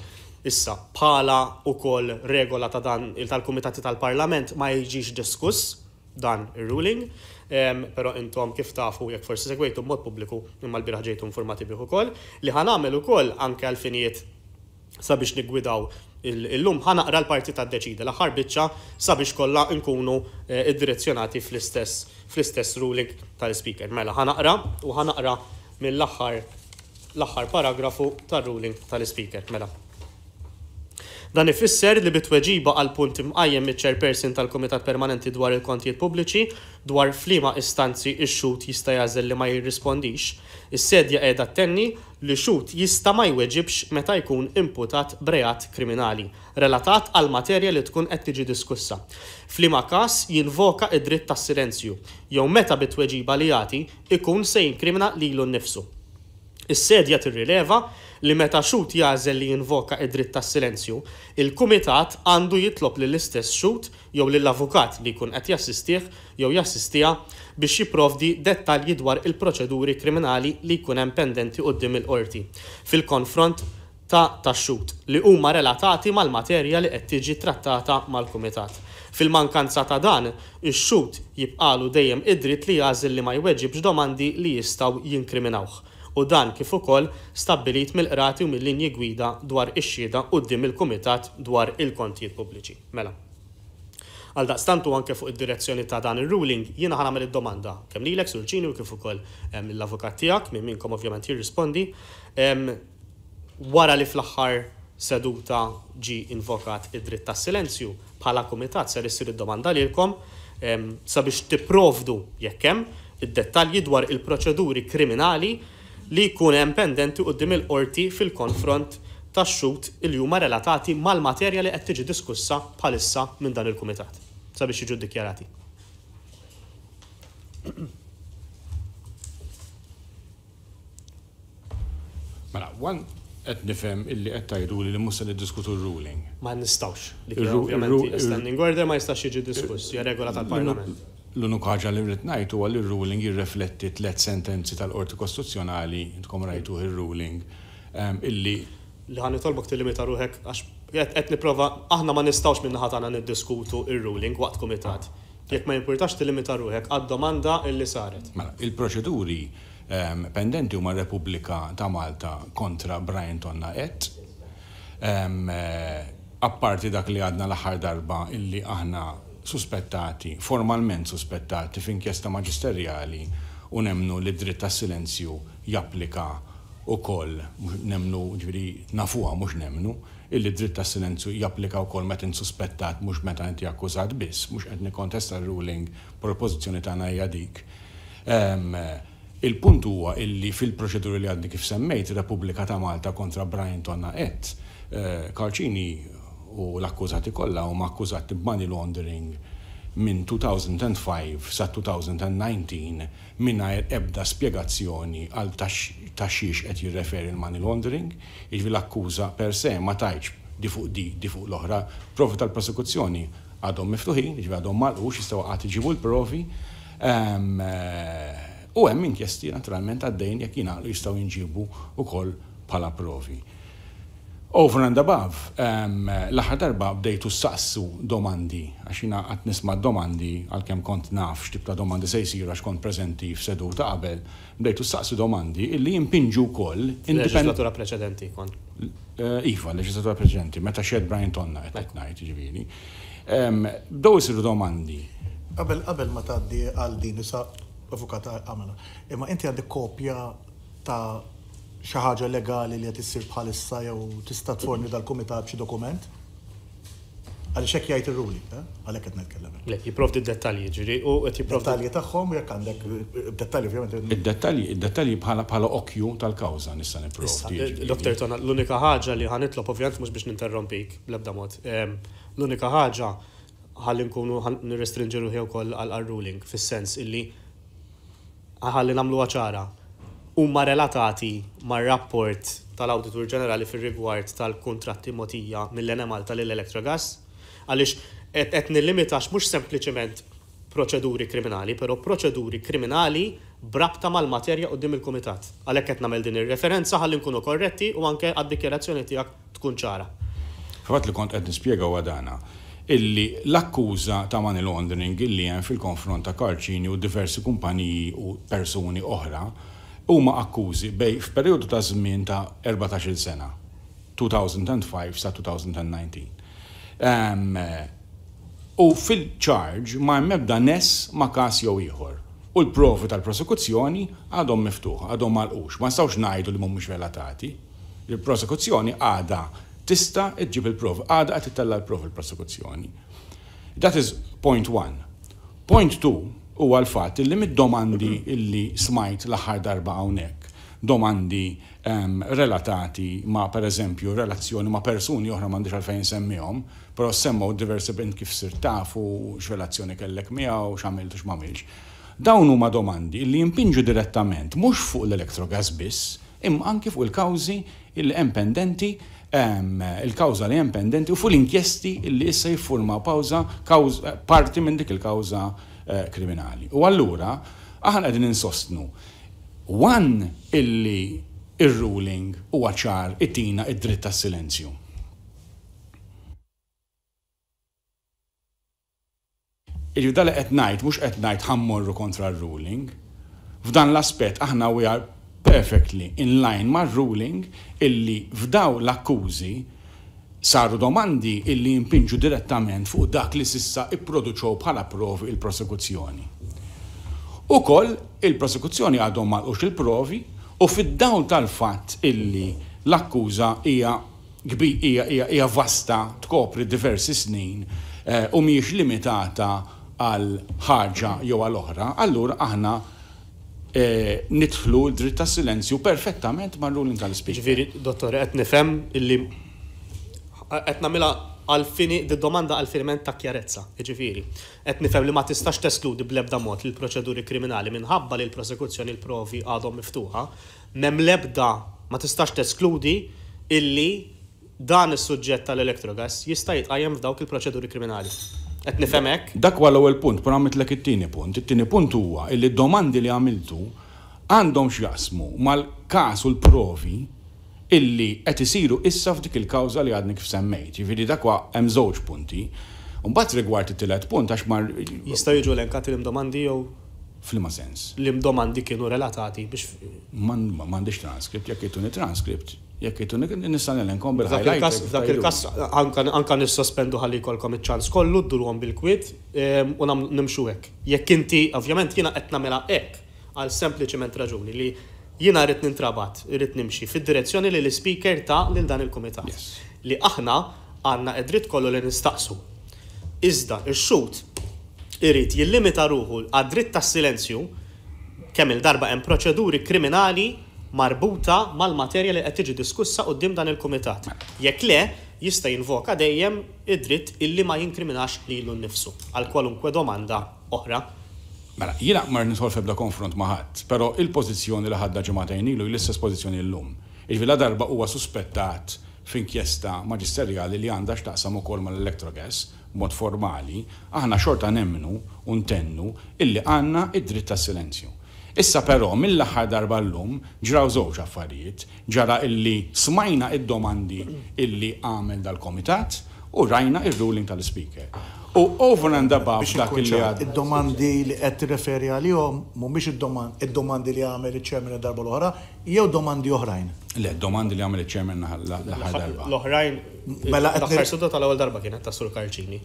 Issa, pala u kol regola ta' dan il-tal-Kumitati tal-Parlament ma jiġix diskuss dan ir-ruling, um, pero intom kif tafu jekk forsi segwejtu mod pubbliku imma l-biraħ ġejtu informati bih ukoll li ħanamel ukoll anke għal-finijiet sabiex nigwidaw illum ħanaqra l-parti ta' deċida l-aħħar biċċa sabiex kollha nkunu eh, id-direzzjonati fl-istess fl-istess ruling tal-speaker. Mela ħanaqra u ħanaqra mill-aħħar l-aħħar paragrafu tar-ruling tal-Speaker. Mela. Dan ifisser li bitweġiba għal punt imqajjem iċ-chairperson tal-Komitat Permanenti dwar il-kontijiet pubbliċi dwar flima istanzi ix-xut jista' jażel li ma jirrispondix. Is-sedja qiegħda tenni li xut jista' ma jweġibx meta jkun imputat brejat kriminali relatat għal materja li tkun qed tiġi diskussa. Flima każ jinvoka id-dritt tas-silenzju jew meta bitweġiba li jagħti ikun se jinkrimina lilu nnifsu. Is-sedja tirrileva li meta xut jażel li jinvoka id-dritt tas silenzju, il-kumitat għandu jitlob li l-istess xut jew lill avukat li jkun qed jassistih jew jassistija biex jipprovdi dettalji dwar il-proċeduri kriminali li jkun hemm pendenti qudiem il-qorti fil-konfront ta' tax-xut li huma relatati mal-materja li qed tiġi trattata mal-kumitat. Fil-mankanza ta' dan, ix-xut jibqalu dejjem id-dritt li jażel li ma jweġibx domandi li jistgħu jinkriminawh u dan kif ukoll stabbilit mill-qrati u mill-linji gwida dwar ix-xhieda quddiem il-Kumitat dwar il-kontijiet pubbliċi. Mela. Għal daqstantu anke fuq id-direzzjoni ta' dan il-ruling, jiena ħanamel id-domanda kemm lilek sulċini u kif ukoll mill-avukat tiegħek minn minkom ovvjament jirrispondi wara li fl-aħħar seduta ġi invokat id-dritt ta' silenzju bħala kumitat ser issir id-domanda lilkom sabiex tipprovdu jekk hemm id-dettalji dwar il-proċeduri kriminali li jkun hemm pendenti quddiem il-qorti fil-konfront tax-xut il huma relatati mal-materja li qed tiġi diskussa bħalissa minn dan il-kumitat sabiex jiġu ddikjarati. Mela, wan qed nifhem illi qed tajdu li mhux se niddiskutu r-ruling. Ma nistgħux. Il-standing order ma jistax jiġi diskuss, hija regola tal-Parlament l-unika ħaġa li rrid ngħid huwa li ruling jirrefletti tliet sentenzi tal-Qorti Kostituzzjonali jintkom rajtu ir-ruling ehm, illi li ħan nitolbok tillimita ruħek għax qed nipprova aħna ma nistawx minna ħatana tagħna niddiskutu il ruling waqt kumitat. Jekk ma jimpurtax tillimita ruħek għad-domanda illi saret. Mela, il-proċeduri ehm, pendenti huma Repubblika ta' Malta kontra Brian Tonna et. Ehm, eh, apparti dak li għadna l-aħħar darba illi aħna suspettati, formalment suspettati f'inkjesta maġisterjali u nemnu li dritt tas silenzju japplika u koll, nemnu ġviri nafuha mux nemnu, illi dritt tas silenzju japplika u koll meta suspettat mux meta inti akkużat biss, mux qed nikontesta ruling propożizzjoni ta' najja dik. Um, Il-punt huwa illi fil-proċeduri li għadni kif semmejt, Repubblika ta' Malta kontra Brian Tonna eh, qed, Karċini u l-akkużati kollha huma akkużati b'money laundering minn 2005 sa 2019 minna ebda spiegazzjoni għal taxxix qed jirreferi l-money laundering, jiġri l-akkuża per se ma tajċ di fuq di, di fuq l-oħra, provi tal-prosekuzzjoni għadhom miftuħin, iġvi għadhom malqux, jistgħu qatt iġibu l-provi. Ehm, eh, u hemm inkjesti naturalment għaddejn jekk jingħaqlu jistgħu jinġibu ukoll bħala provi. Over and above, um, l-aħħar darba bdejtu s-sassu domandi, għaxina għat nisma domandi, għal-kem kont naf xtib ta' domandi se jisir għax kont prezenti f-sedu ta' qabel, bdejtu s-sassu domandi illi jimpinġu kol. Leġislatura preċedenti kont. Eh, iva, leġislatura preċedenti, meta xed Brian Tonna għet najt ġivini. Daw jisiru domandi. Qabel, qabel ma taddi għal din, sa' avukata għamela, imma inti għandek kopja ta' xi ħaġa legali li qed issir bħalissa jew tista' tforni dal-kumitat xi dokument? Għaliex hekk jgħid ir-ruli, eh? għalhekk qed kellem Le, jipprovdi d-dettalji ġiri u qed jipprovdi. Dettalji tagħhom jekk għandek eh, dettalji ovvjament. Eh, id-dettalji, id-dettalji bħala bħala okju tal-kawża nista' nipprovdi. Doktor Tona, l-unika ħaġa li ħanitlob ovvijament, mhux biex ninterrompik bl-ebda mod. Ehm, l-unika ħaġa ħalli nkunu ħi u koll għal ruling fis-sens illi ħalli għamlu ċara huma relatati mar-rapport tal auditor Ġenerali fir-rigward tal-kuntratti motija mill-enemal tal-elettrogas għaliex qed nillimitax mhux sempliċement proċeduri kriminali, però proċeduri kriminali brabta mal-materja qudiem il-Kumitat. Għalhekk qed nagħmel din ir-referenza ħalli nkunu korretti u anke għad-dikjerazzjoni tiegħek tkun ċara. Fatt li kont qed nispjega għadana illi l-akkuża ta' money laundering illi hemm fil-konfront ta' Karċini u diversi kumpaniji u persuni oħra huma akkużi bej f'perjodu ta' żmien ta' 14 sena, 2005 sa' 2019. Um, u fil charge ma' mebda ness ma' kas jew ieħor. U l-provi tal-prosekuzzjoni għadhom miftuħ, għadhom mal-ux. Ma stawx najdu li mhumiex relatati. Il-prosekuzzjoni għada tista iġġib il-prov, għada għat titella l-prov il-prosekuzzjoni. That is point one. Point two, U għal-fat, illi mid-domandi illi smajt l-aħħar darba hawnhekk domandi um, relatati ma per eżempju relazzjoni ma persuni oħra m'għandix fejn semmihom, però semmaw diversi bint kif sir x x'relazzjoni kellek miegħu, x'għamilt x x'mamilx. Dawn huma domandi li jimpinġu direttament mhux fuq l-elettrogas biss, imma anki fuq il-kawżi il hemm pendenti il kawża li hemm pendenti u fuq l-inkjesti li issa jiffurma pawza eh, parti minn dik il kawża Eh, kriminali. U allura, aħna qegħdin insostnu. Wan illi il ruling huwa ċar it-tina id-dritt tas-silenzju. Iġu dal qed ngħid mhux qed ngħid ħammorru kontra r-ruling. F'dan l-aspett aħna we are perfectly in line mar ruling illi f'daw l-akkużi saru domandi illi jimpinġu direttament fuq dak li sissa ipproduċew bħala provi il-prosekuzzjoni. U koll il-prosekuzzjoni għadhom malqux il-provi u fid-dawl tal-fatt illi l-akkuża hija hija vasta tkopri diversi snin eh, u miex limitata għal ħaġa jew għal oħra, allura aħna eh, nitħlu dritt tas silenzju perfettament ma' tal-speech. Ġifieri, dottore, qed nifhem illi qed nagħmilha għalfini, di domanda għalfiniment ta' kjarezza, ġifiri. Et nifem li ma tistax teskludi blebda mod li l-proċeduri kriminali minħabba li l-prosekuzzjoni l-provi għadhom miftuħa, mem lebda ma tistax teskludi illi dan is suġġett tal-elektrogas jista' jitqajjem f'dawk il-proċeduri kriminali. Et nifemek? Dak għal ewwel punt, però għamitlek it-tieni punt. It-tieni punt huwa illi domandi li għamiltu għandhom x'jaqsmu mal-każ u l-provi illi qed isiru issa f'dik il-kawża li għadni kif semmejt. Jifieri dakwa hemm żewġ punti. Mbagħad rigward it-tielet punt għax mar Jista' jiġu elenkati l-imdomandi jew Flima sens. L-imdomandi kienu relatati biex. Man m'għandix transkript, jekk jtuni transkript, jekk jtuni nista' nelenkom bil ħajja Dak il-kas anka nissospendu ħalli kolkom iċ-ċans kollu, ddurhom bil-kwiet ehm, u nimxu hekk. Jekk inti, ovvjament jiena qed nagħmilha hekk għal sempliċement raġuni li jina rrit nintrabat, rrit nimxi fid-direzzjoni li l-speaker ta' lil dan il-komitat. Li aħna għanna id-dritt kollu li nistaqsu. Iżda, il-xut irrit jillimita ruħu għad-dritt ta' silenzju kemm il-darba hemm proċeduri kriminali marbuta mal-materja li qed tiġi diskussa qudiem dan il-kumitat. Jekk le, jista' jinvoka dejjem id-dritt illi ma jinkriminax lilu nnifsu għal kwalunkwe domanda oħra. Mela, jina mar nitħol febda konfront maħat, pero il-pozizjoni li ħadda ġemata jenilu l-istess pozizjoni l-lum. Il-villa darba huwa suspettat f'inkjesta maġisterjali li għandha x'taqsam ukoll mal elektrogas mod formali, aħna xorta nemmnu tennu illi għanna id-dritt ta' silenzju. Issa però mill-aħħar darba l-lum ġraw żewġ affarijiet, ġara illi smajna id-domandi illi għamel dal-komitat u rajna il ruling tal-speaker. U over and above dak li għad. Id-domandi li qed referi għalihom mhumiex id-domandi li għamel iċ-ċermen darba l-oħra jew domandi oħrajn. Le, domandi li għamel iċ-ċermen l-aħħar darba. L-oħrajn. Mela qed suda tal-ewwel darba kienet ta' Sur Kalċini.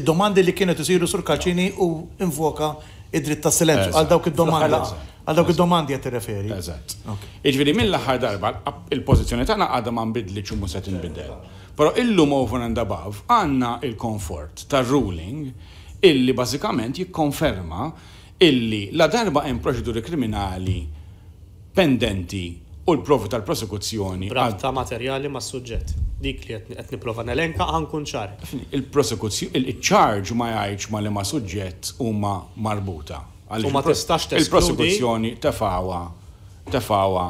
Id-domandi li kienet isiru Sur Kalċini u invoka id-dritt ta' silenzju għal dawk id-domandi. Għal dawk id-domandi qed tirreferi. Eżatt. Iġifieri mill-aħħar darba il-pożizzjoni tagħna għadha ma nbidli ċumu se tinbidel. Pero illum over and above għanna il-komfort ta' ruling illi bażikament jikkonferma illi la darba hemm proċeduri kriminali pendenti u l-provi tal-prosekuzzjoni. Rabta materjali ma' suġġett. Dik li qed niprofa nelenka għankun ċar. Il-prosekuzzjoni, il-ċarġ ma jajċ ma li ma' suġġett huma marbuta. U ma testax Il-prosekuzzjoni tefawa, tefawa.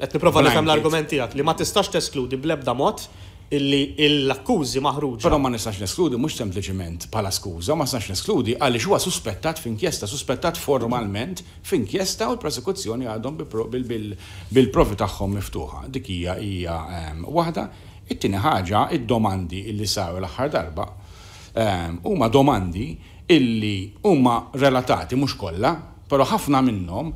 Qed niprofa nifhem l argumenti li ma tistax teskludi blebda mod illi l-akkużi maħruġa. Però ma nistax neskludi mhux sempliċement bħala skuża, ma nistax neskludi għaliex huwa suspettat f'inkjesta, suspettat formalment f'inkjesta u l-prosekuzzjoni għadhom bil-provi tagħhom miftuħa. Dik hija hija ehm, waħda. It-tieni ħaġa, id-domandi illi saru l-aħħar darba ehm, huma domandi illi huma relatati mhux kollha, però ħafna minnhom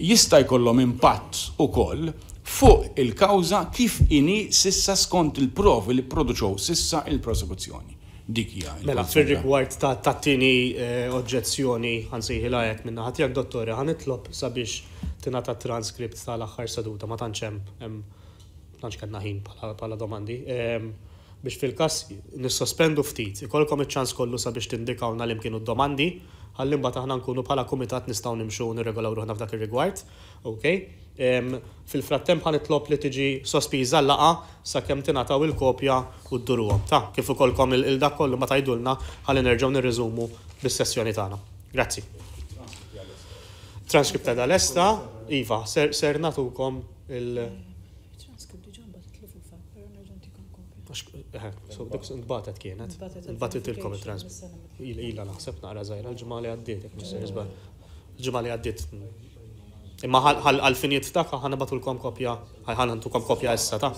jista' jkollhom impatt ukoll fuq il-kawza kif ini sissa skont il-provi li produċow sissa il-prosekuzzjoni. Dik hija. Mela, fir-rigward ta' tattini eh, oġġezzjoni ħansi ħilajek minna ħatijak dottore ħanitlob sabiex tingħata transkript tal-aħħar seduta ma tantx hemm kanna ħin bħala domandi ehm, biex fil-kas nissospendu ftit, ikolkom iċ-ċans kollu sabiex tindikawna li mkienu domandi għallimba taħna nkunu bħala kumitat nistgħu nimxu nirregolaw ruħna f'dak ir-rigward. Um, Fil-frattemp ħan li tiġi sospiża laqa sakemm tingħataw il-kopja u dduruhom. Ta' kif ukollkom il-dak kollu ma tajdulna ħalli nerġgħu nirriżumu bis-sessjoni tagħna. Grazzi. Transkripta dal-esta, Iva, ser natukom il- Eh, so dik nbatet kienet. Nbatet ilkom il-transport. Ila naħseb naqra zaħira l-ġimali għaddit, jek mis L-ġimali għaddit. Imma għal-finiet ta' ħana batulkom kopja, ħana ntukom kopja essa ta'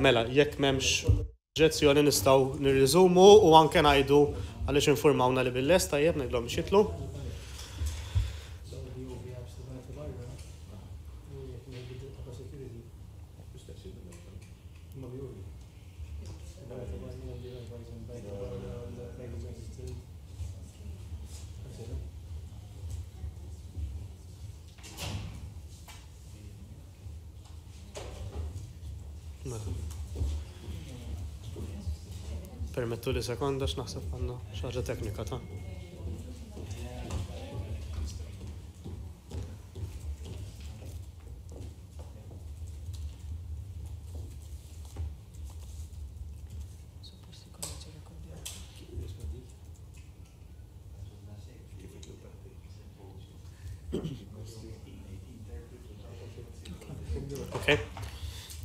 Mela, jekk memx ġezzjoni nistaw nirriżumu u anke najdu għalix informawna li bil-lesta jeb neglom xitlu. permettu li sekonda x'naħseb għandna xaġa teknika ta'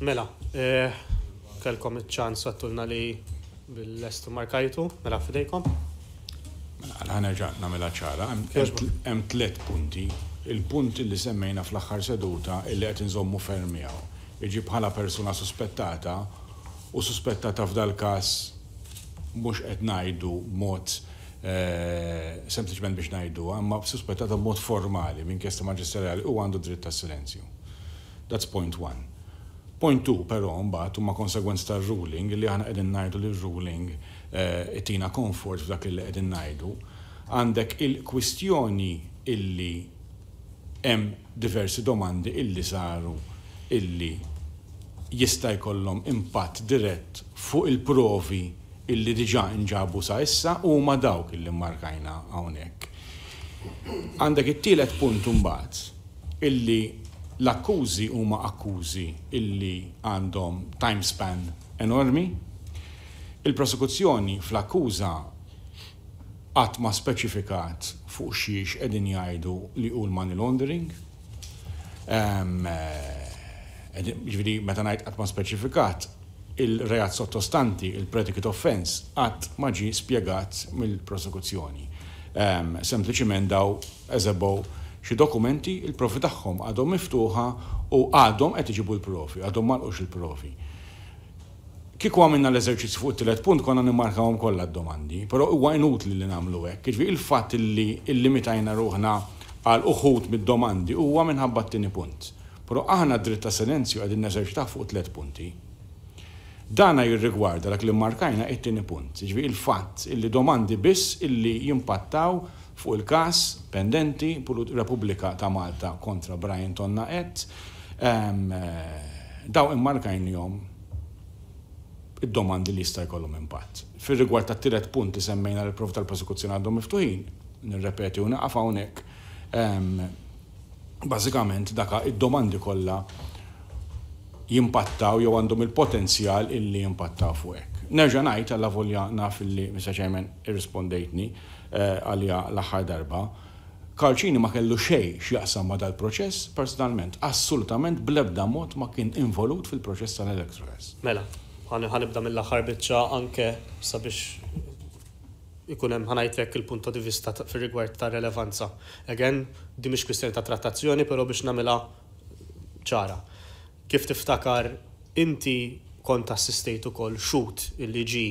mela, eh, kelkom il-ċans għattulna li bil-lestu markajtu, mela fidejkom? Għana ġat mela ċara, hemm tlet punti. Il-punt li semmejna fl-axħar seduta illi qed nżommu fermijaw. Iġi bħala persuna suspettata u suspettata f'dal każ mhux qed ngħidu mod eh, sempliċement biex ngħidu, imma suspettata b'mod formali minn kesta maġisterjali u għandu dritt tas silenzju. That's point one. Point two, però, mbagħad huma konsegwenz tar-ruling li aħna qegħdin ngħidu li ruling eh, itina comfort f'dak li qegħdin ngħidu. Għandek il-kwistjoni illi hemm diversi domandi illi saru illi jista' jkollhom impatt dirett fuq il-provi illi diġà nġabu sa issa huma dawk illi markajna hawnhekk. Għandek it-tielet punt imbagħad illi l-akkużi huma akkużi illi għandhom time span enormi. Il-prosekuzzjoni fl-akkuża għat ma speċifikat fuq xiex qegħdin jgħidu li hu l-money laundering. Eh, ġifieri meta ngħid qatt ma speċifikat il-reat sottostanti, il-predicate offense, għat ma ġie spjegat mill-prosekuzzjoni. Um, Sempliċiment daw eżebow xi dokumenti il-profi tagħhom għadhom miftuħa u għadhom qed iġibu l-profi, għadhom malqux il-profi. Kiku għamilna l-eżerċizzju fuq it-tielet punt konna nimmarkawhom kollha d-domandi, però huwa inutli li nagħmlu hekk. Jiġri il-fatt li illimitajna ruħna għal uħut mid-domandi huwa minħabba t-tieni punt. Però aħna dritta silenzju għadin neżerċitaw fuq tliet punti. Dana jirrigwarda dak li markajna it-tieni punt, jiġri il-fatt illi domandi biss illi jimpattaw fuq il-kas pendenti Repubblika ta' Malta kontra Brian Tonna et um, daw immarkajn jom id-domandi li jista' jkollhom impatt. Fir-rigward tat-tielet punti semmejna l prof tal-prosekuzzjoni għadhom miftuħin, nirrepeti u naqaf hawnhekk. Um, Bażikament daka id-domandi kollha jimpattaw jew għandhom il-potenzjal illi jimpattaw fuq hekk. Nerġa' ngħid alla volja naf illi Mr. Chairman irrispondejtni. Eh, għalja l-aħħar darba. Karċini ma kellu xej x'jaqsam ma dal-proċess personalment, assolutament blebda mod ma kien involut fil-proċess tal-Electroles. Mela, ħanibda mill-aħħar biċċa anke sabiex ikun hemm ħanajtek il-punto di vista fir-rigward ta' relevanza. Again, di mhix kwistjoni ta' trattazzjoni, però biex nagħmilha ċara. Kif tiftakar inti kont assistejt ukoll xut illi ġi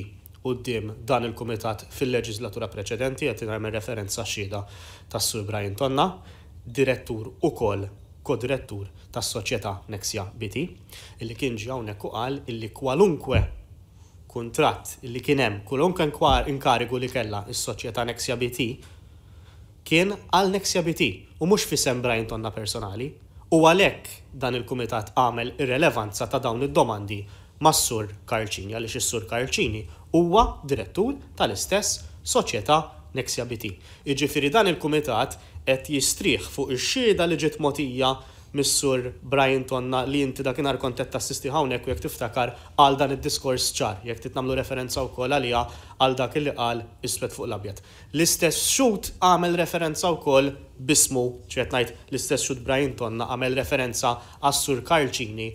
qoddim dan il-Kumitat fil-leġislatura preċedenti qed nagħmel referenza xhieda tas-Sur Brian Tonna, direttur ukoll kodirettur tas soċjetà Nexia BT, illi kien ġi hawnhekk u għal illi kwalunkwe kuntratt illi kien hemm kwalunkwe inkarigu li kellha is-soċjetà Nexia BT kien għal Nexia BT u mhux fi Brian Tonna personali u għalhekk dan il-kumitat għamel ir-relevanza ta' dawn id-domandi mas-sur Karċini għaliex is-sur Karċini huwa direttur tal-istess soċjetà Nexia BT. Iġifiri dan il-kumitat qed jistrieħ fuq ix-xieda li ġiet motija Missur Brian Tonna li inti dakinhar kontett tassisti hawnhekk u jekk tiftakar għal dan id-diskors ċar, jekk titnamlu referenza wkoll għalija għal dak li qal iswed fuq l-abjad. L-istess xut għamel referenza wkoll bismu, ċiet ngħid l-istess xut Brian Tonna għamel referenza għas-Sur Karċini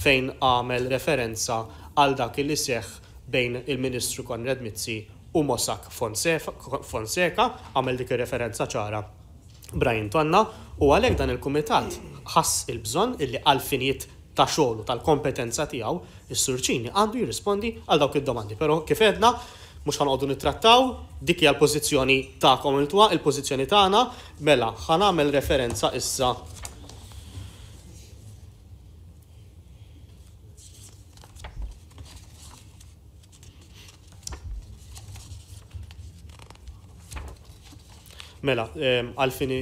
fejn għamel referenza għal dak li seħħ bejn il-Ministru Konrad Mizzi u Mossack Fonseca għamel dik referenza ċara Brian Tonna u għalek dan il-Kumitat ħass il-bżon illi għalfiniet ta' xogħlu tal-kompetenza tiegħu, is-surċini għandu jirrispondi għal dawk id-domandi, però kif edna mhux ħanqogħdu nittrattaw dik hija l-pożizzjoni ta' il il-pożizzjoni tagħna, mela ħanamel referenza issa Mela, għalfini.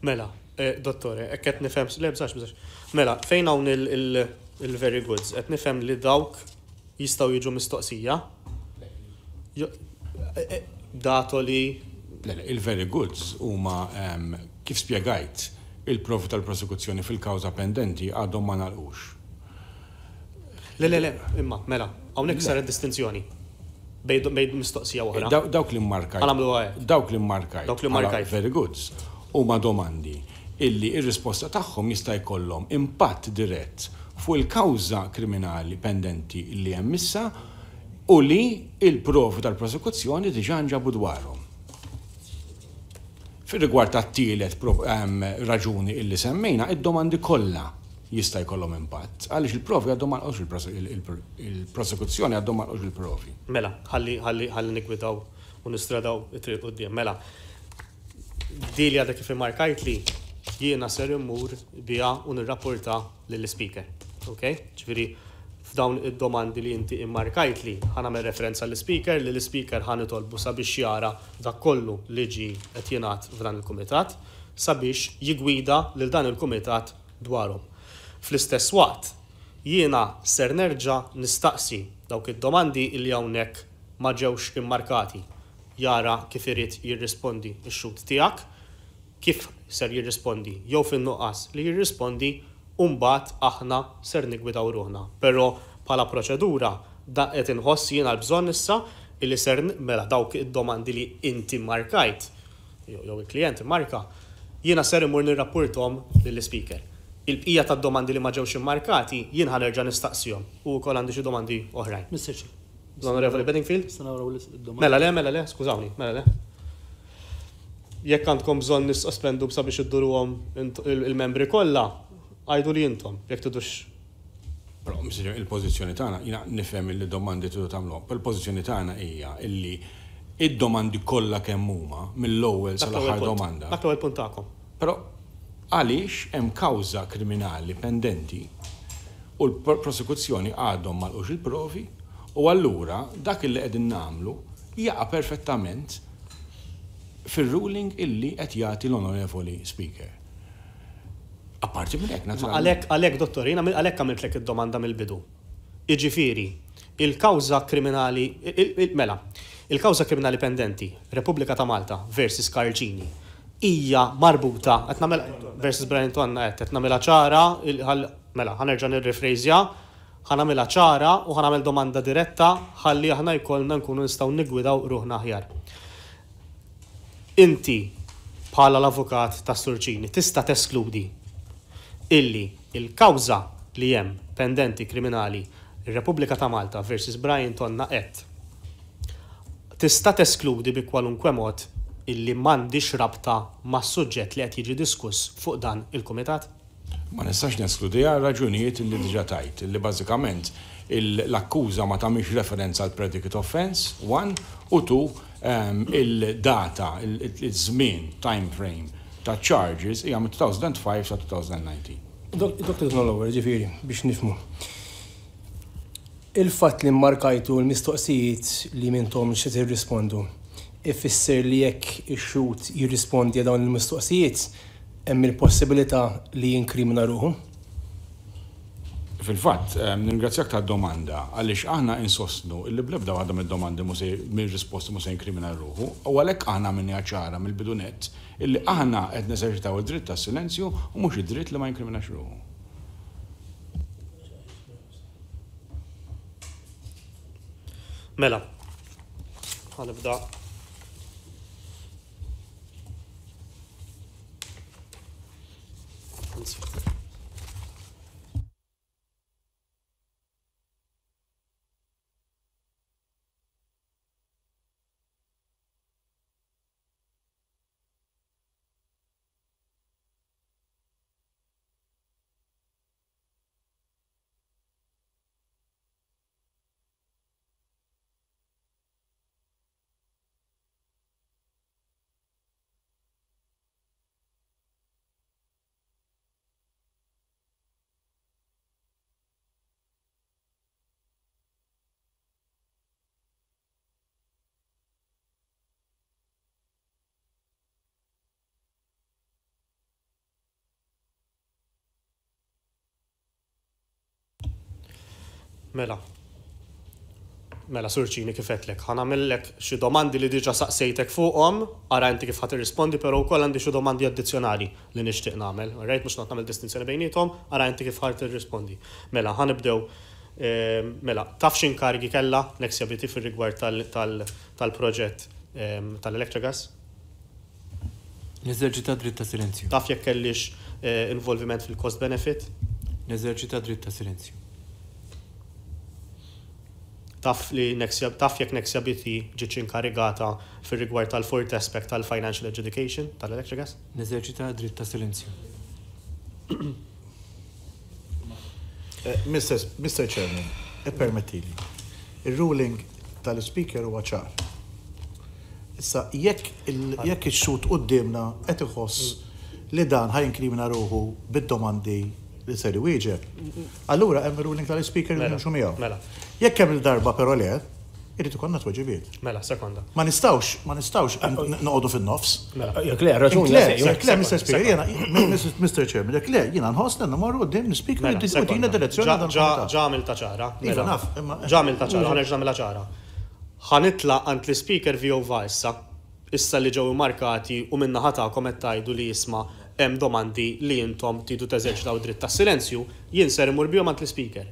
Mela, eh, dottore, ekket nifem, le bżax, bżax. Mela, fejn hawn il-very goods, Et nifhem li dawk jistgħu jiġu mistoqsija. Eh, eh, li... Il-very goods huma kif spjegajt il-provi tal-prosekuzzjoni fil-kawza pendenti għadhom ma nalqux. Le, le, le, imma, mela, għawnek saret distinzjoni. Bejn mistoqsija uħra. Dawk li markaj. Dawk li markaj. Dawk li markaj. Very good. U ma domandi illi ir-risposta tagħhom jista' jkollhom impatt dirett fuq il-kawża kriminali pendenti li hemm issa u li il-provi tal-prosekuzzjoni diġà nġabu dwarhom. Fil-rigward ta' t-tielet raġuni illi semmejna, id-domandi kollha jista' jkollhom impatt. Għaliex il-provi għadhom għalqox il-prosekuzzjoni għadhom għalqox il-provi. Mela, ħalli ħalli ħalli nikwitaw u nistradaw it-triq qudiem. Mela, dili għadha kif imarkajt: li jiena ser immur biha u nirrapporta lill-speaker. Ok? Ġifieri, f'dawn id-domandi li inti immarkajt li ħanamel referenza l-speaker li l-speaker ħan itolbu sabiex jara da kollu li ġi qed f'dan il-kumitat sabiex jigwida lil dan il-kumitat dwarhom. Fl-istess waqt jiena ser nerġa' nistaqsi dawk id-domandi li hawnhekk ma ġewx immarkati jara kif irid jirrispondi x-xut tiegħek kif ser jirrispondi jew fin-nuqqas li jirrispondi Umbat aħna ser nigwidaw ruħna. Pero pala proċedura da qed inħoss jiena l-bżonn issa illi ser mela dawk id-domandi li inti markajt jew il-klient marka jiena ser imur nirrapportom lill-speaker. Il-bqija tad domandi li ma ġewx immarkati jien ħanerġa' nistaqsihom u wkoll għandi xi domandi oħrajn. Mr. Chief. L-Onorevoli Bedingfield? Mela le, mela le, skużawni, mela le. Jekk għandkom bżonn nisqospendu bsa biex idduruhom il-membri kollha, għajdu li jintom, jek tidux. Però, Mr. il-pozizjoni tagħna jina nifhem li domandi tidu tagħmlu, il-pozizjoni tagħna hija illi id-domandi kollha kemm huma mill-ewwel sal-aħħar domanda. Dak l puntakom. punt tagħkom. Però għaliex hemm kawża kriminali pendenti u l-prosekuzzjoni għadhom mal il-provi u allura dak li qegħdin nagħmlu jaqa' perfettament fil-ruling illi qed jagħti l-Onorevoli Speaker. Apparti minn hekk, naturalment. Għalhekk dottorina, għalhekk għamilt lek id-domanda mill-bidu. Iġifieri, il-kawża kriminali, mela, il-kawża kriminali pendenti, Repubblika ta' Malta versus Karġini, hija marbuta qed nagħmel versus Brian Tuanna, qed nagħmilha ċara, mela, ħanerġa' nirrifrejżja, ħanamela ċara u ħanamel domanda diretta ħalli aħna jkollna nkunu nistgħu nigwidaw ruħna aħjar. Inti bħala l-avukat ta' Surċini tista' teskludi illi il-kawza li jem pendenti kriminali il-Repubblika ta' Malta versus Brian Tonna et tista' teskludi bi kwalunkwe mod illi m'għandix rabta ma' suġġett li qed jiġi diskuss fuq dan il-kumitat? Ma nistax neskludiha raġunijiet illi diġa tajt, illi bażikament l-akkuża ma tagħmilx referenza għal predicate offense, one, u tu il-data, il-żmien, time frame ta' charges hija mit 2005 sa' 2019. Dr. Nolower, ġifiri, biex nifmu. Il-fat li markajtu l-mistoqsijiet li mintom xe tirrispondu, ifisser li jekk ix-xut jirrispondi dawn il-mistoqsijiet, hemm il-possibilità li jinkrimina ruħu. Fil-fatt, ehm, ningrazzjak ta' domanda, għalix aħna insostnu illi blebda għadhom mid-domandi minn risposti se inkrimina ruħu, u għalek aħna minn ċara mill-bidunet illi aħna qed neserċitaw id-dritt ta' silenzju u mhux id-dritt li ma jinkriminax ruħu. Mela, ħanibda Thank Mela. Mela, surċini kifetlek. Għan millek xi domandi li diġa saqsejtek fuqhom, ara inti kif ħat rispondi, pero wkoll għandi xi domandi addizzjonali li nixtieq nagħmel. Rajt mhux nagħmel distinzjoni bejnietom, ara inti kif ħat rispondi. Mela, ħanibdew eh, mela, taf x'inkargi kella neksja biti fir-rigward tal-proġett ehm, tal-Electragas? Neżerċita dritta silenzju. Taf jekk kellix eh, involviment fil-cost benefit? Neżerċita dritta silenzju taf li taf jekk Nexia biti ġietx inkarigata fir-rigward tal-fourth aspect tal-financial education tal-electric gas? Neżerċita dritt ta' silenzju. Eh, Mr. Chairman, e permettili. Il-ruling tal-speaker huwa ċar. Issa, jekk il-xut qoddimna qed iħoss li dan ħajinkrimina ruħu bid-domandi li ser iwieġeb. Allura hemm ruling tal-speaker li mela, nimxu miegħu. Mela. Jekk hemm il-darba però le, irid ikonna tweġibiet. Mela, sekonda. Ma nistawx, ma nistgħux noqogħdu fin-nofs. Mela, jekk le, raġun. Jekk le, Mr. Speaker, jiena Mr. Chairman, jekk le, jiena nħoss li marru speaker nispeaker mela, diskutina direzzjoni Ġamil ta' ċara. Iva mela. naf, ġamil ta' ċara, iva. ħanerġ nagħmilha ċara. Ħanitla għand l-speaker vi issa, issa li ġew markati u minna ħata komet tajdu li jisma' hemm domandi li jintom tidu teżeċdaw dritt ta' silenzju, jien ser imur bihom għand l-speaker.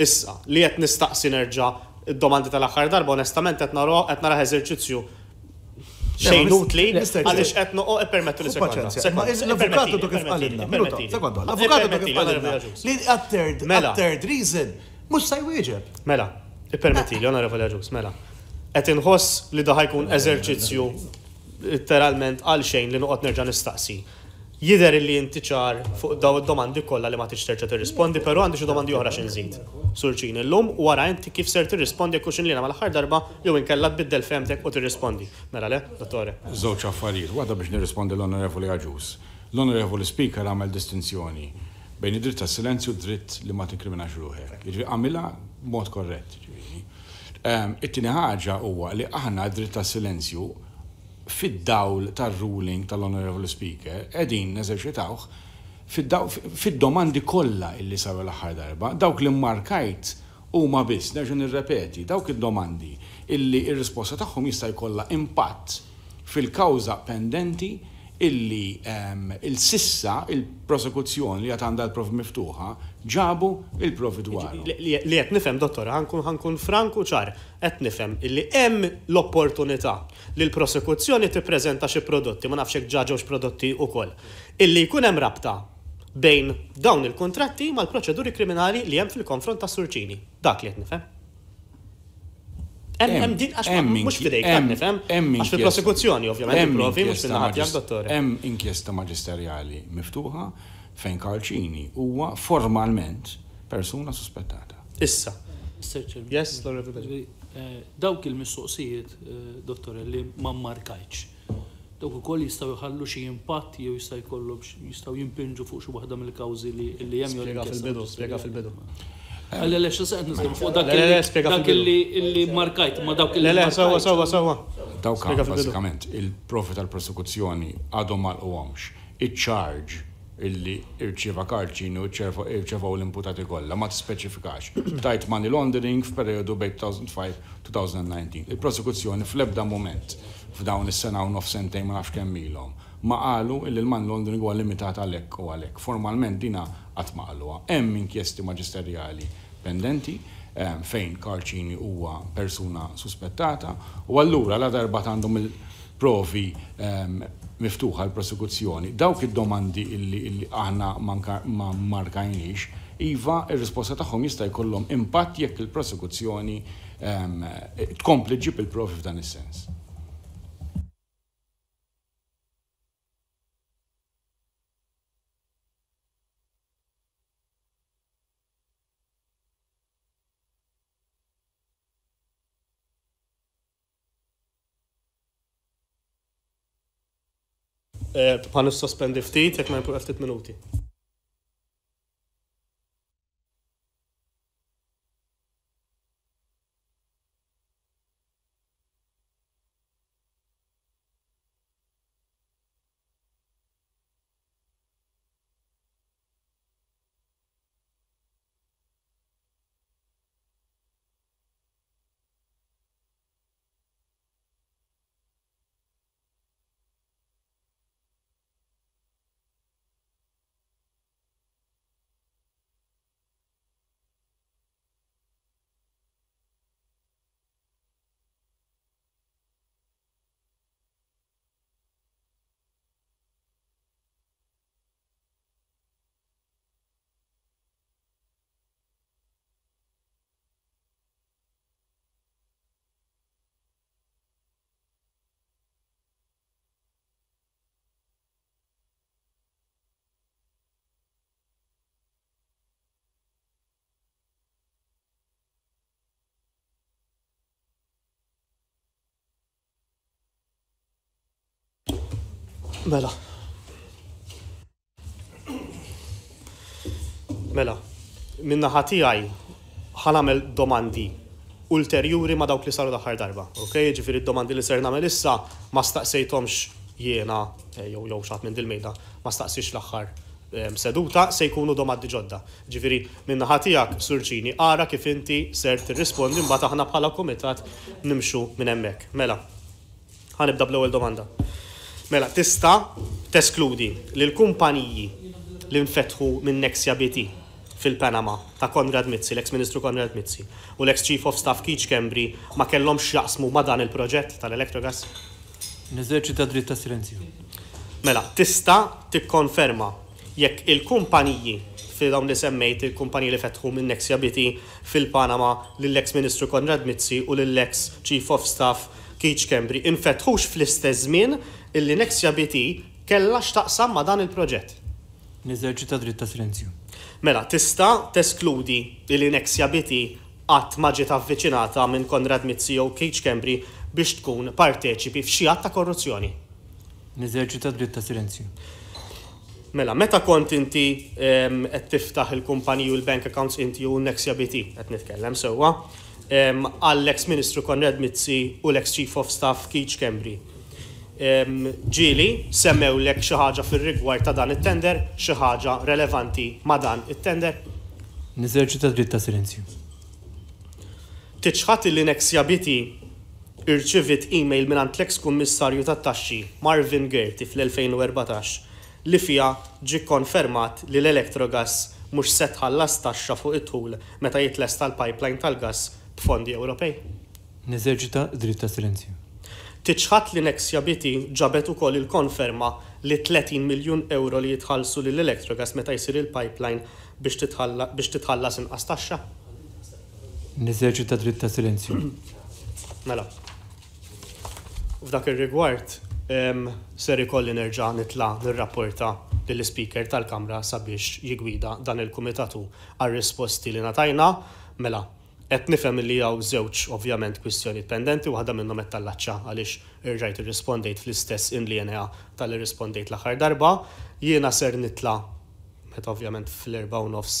Issa, li qed nistaqsi nerġa' id-domandi tal-aħħar darba, onestament qed nara eżerċizzju xejn utli għaliex qed noqgħod permettu li sekonda. Ma l-avukatu dak kif qalilna. Sekonda, l-avukatu dak kif qalilna. Li għat-third, mela. reason, mhux se jwieġeb. Mela, ippermetti li onorevoli Aġus, mela. Qed inħoss li daħ jkun eżerċizzju literalment għal xejn li noqgħod nerġa' nistaqsi jider li inti ċar fuq daw id-domandi kollha li ma tix terġa' tirrispondi, però għandi xi domandi oħra xin zid. Surċin illum wara jinti kif ser tirrispondi jekk x'in li mal ħar darba jew inkella biddel femtek u tirrispondi. Mela le, dottore. Żewġ affarijiet, waħda biex nirrispondi l-Onorevoli għagġus. L-Onorevoli Speaker għamel distinzjoni bejn id-dritt ta' silenzju u dritt li ma tinkriminax ruħek. Jiġri għamila mod korrett. Ehm, it-tieni ħaġa huwa li aħna dritt ta' silenzju fid-dawl tar-ruling tal-Honorable Speaker qegħdin neżerċitawh fid-domandi kollha illi sabu l-aħħar darba, dawk li mmarkajt huma biss, nerġa' nirrepeti, dawk id-domandi illi ir-risposta tagħhom jista' jkollha impatt fil-kawża pendenti illi ehm, il-sissa il-prosekuzzjoni li għanda l-prof miftuħa ġabu il-profit dwar. Li għet nifem, dottor, għankun frank franku ċar, għet nifem illi hemm l-opportunità li l-prosekuzzjoni ti prezenta xie prodotti, ma nafxek ġaġawx prodotti u koll. Illi kun hemm rabta bejn dawn il-kontratti mal-proċeduri kriminali li hemm fil-konfront ta' surċini. Dak li għet nifem. Hemm din għax mhux fidejk nifhem. Għax fil-prosekuzzjoni ovvjament provi mhux fil-ħatjak dottore. Hemm inkjesta maġisterjali miftuħa fejn Kalċini huwa formalment persuna suspettata. Issa. Yes, eh, Dawk il-mistoqsijiet, eh, dottor, li ma markajċ. Dawk ukoll jistgħu jħallu xi impatt jew jistgħu jkollhom jistgħu jimpinġu fuq xi waħda mill-kawżi li hemm jew fil-bidu, spjega fil-bidu. Għalli għalli xa seħet nizgħu fuq dak dak illi markajt ma dawk illi. Le, sawa, sawa, sawa. Dawk basikament il-profi tal-prosekuzzjoni għadhom mal uwamx il-charge illi irċiva karċinu irċivaw l-imputati kollha ma tispeċifikax. Tajt money laundering f'periodu bej 2005-2019. Il-prosekuzzjoni fl-ebda moment f'dawn is-sena u nof sentejn ma nafx kemm ilhom ma qalu illi l-man laundering huwa limitat għalhekk u għalhekk. Formalment dina qatt ma Hemm inkjesti maġisterjali pendenti eh, fejn Karċini huwa persuna suspettata u allura la darba għandhom il-provi ehm, miftuħa l-prosekuzzjoni. Dawk id-domandi illi aħna ma markajniex, iva ir-risposta tagħhom jista' jkollhom impatt jekk il-prosekuzzjoni ehm, tkompli ġib il-provi f'dan is-sens. pan eh, sospendi ftit, jekk ma' ftit minuti. Mela. Mela, minna ħati għaj, ħanamel domandi ulterjuri ma dawk li saru daħħar darba. Ok, ġifiri domandi li ser melissa, issa ma staqsejtomx jiena eh, jew jow xaħt minn dil-mejda ma staqsix l-axħar ehm, seduta se jkunu domandi ġodda. Ġifiri, minna ħatijak surġini, għara kif inti ser tirrispondi mbata ħana bħala komitat nimxu minn emmek. Mela, ħanibda bl-ewel domanda. Mela, tista teskludi li l-kumpaniji li nfetħu minn Nexia BT fil-Panama ta' Konrad Mizzi, l-ex-ministru Konrad Mizzi, u l-ex-chief of staff Kiċ Kembri ma kellom xjaqsmu ma dan il-proġett tal elektrogas Neżerċita ta' dritta silenzju. Mela, tista tikkonferma jekk il-kumpaniji fil-dawn li semmejt il-kumpaniji li fetħu minn Nexia BT fil-Panama l-ex-ministru Konrad Mizzi u l-ex-chief of staff Kiċ Kembri infetħux fl-istess żmien illi Nexia BT kella x'taqsam ma' dan il-proġett. L-eżerċita dritt ta' silenzju. Mela, tista teskludi illi Nexia BT għat maġiet avviċinata minn Konrad Mizzi jew Cage Kembri biex tkun parteċipi f'xi ta' korruzzjoni. l dritt ta' silenzju. Mela, meta kont inti qed tiftaħ il-kumpaniju l-bank accounts inti u Nexia BT qed nitkellem sewwa, għall-ex Ministru Konrad Mizzi u l-ex Chief of Staff Keach Kembri ġili semmew lek xi ħaġa fir-rigward ta' dan it-tender, xi ħaġa relevanti ma' dan it-tender? Niżerċita dritt ta' silenzju. Tiċħat li neksjabiti irċivit email minn għand l-eks kummissarju tat taxxi Marvin Gerti fl-2014 li fija ġi konfermat li l elektrogas mhux se tħallas taxxa fuq it-tul meta jitlesta l-pipeline tal-gas b'fondi Ewropej. Neżerġita dritt ta' silenzju. Tiċħat li Nexia Biti ġabet ukoll il-konferma li 30 miljun euro li jitħallsu l Electrogas meta jsir il-pipeline biex titħallas inqas taxxa? Neżerċita dritt ta' silenzju. Mela. F'dak ir-rigward ser ikolli nerġa' nitla nir-rapporta lill-Speaker tal-Kamra sabiex jigwida dan il-Kumitatu għal risposti li natajna mela qed nifhem li għaw żewġ ovvjament kwistjoni pendenti waħda minnhom qed tallaċċa għaliex irġajt irrispondejt fl-istess inlinea tal rispondejt l-aħħar darba. Jiena ser nitla meta ovvjament fl-erba' nofs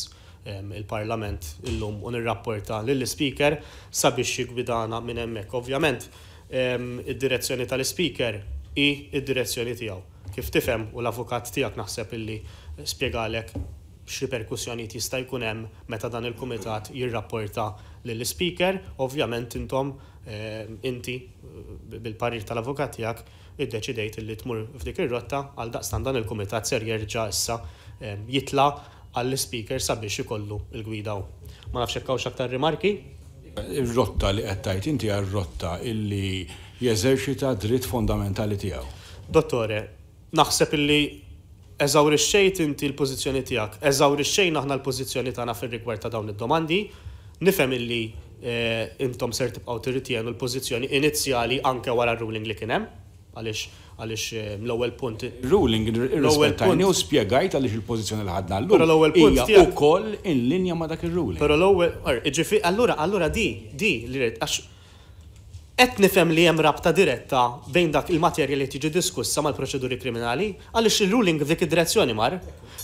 il-parlament illum u nirrapporta lill-speaker sabiex jikbidana minn hemmhekk. Ovvjament id-direzzjoni tal-speaker i id-direzzjoni tiegħu. Kif tifhem u l-avukat tiegħek naħseb illi spiegalek x'riperkussjonijiet jista' jkun hemm meta dan il-kumitat jirrapporta lill-speaker, ovvjament intom eh, inti eh, bil-parir tal-avukat tiegħek iddeċidejt li tmur f'dik ir-rotta għal daqstan dan il-kumitat ser jerġa' issa eh, jitla għall-speaker sabiex ikollu il-gwidaw. Ma nafx hekk aktar rimarki? Ir-rotta li qed tgħid: inti għar-rotta illi jeżerċita dritt fondamentali tiegħu. Dottore, naħseb illi eżawrixxejt inti l-pożizzjoni tiegħek, eżawrixxejn aħna l-pożizzjoni tagħna fir-rigward ta' dawn id-domandi, nifhem illi eh, intom ser tibqgħu tirritienu l-pożizzjoni inizjali anke wara ruling li kien hemm għaliex għaliex eh, l-ewwel punt. Ruling irrispettajni u spjegajt għaliex il-pożizzjoni li ħadna llum. Però l-ewwel punt hija wkoll in linja ma' dak ir-ruling. Però l-ewwel allura allura di di li għax qed nifhem li hemm rabta diretta bejn dak il-materja li tiġi diskussa mal-proċeduri kriminali għaliex il ruling dik id-direzzjoni mar.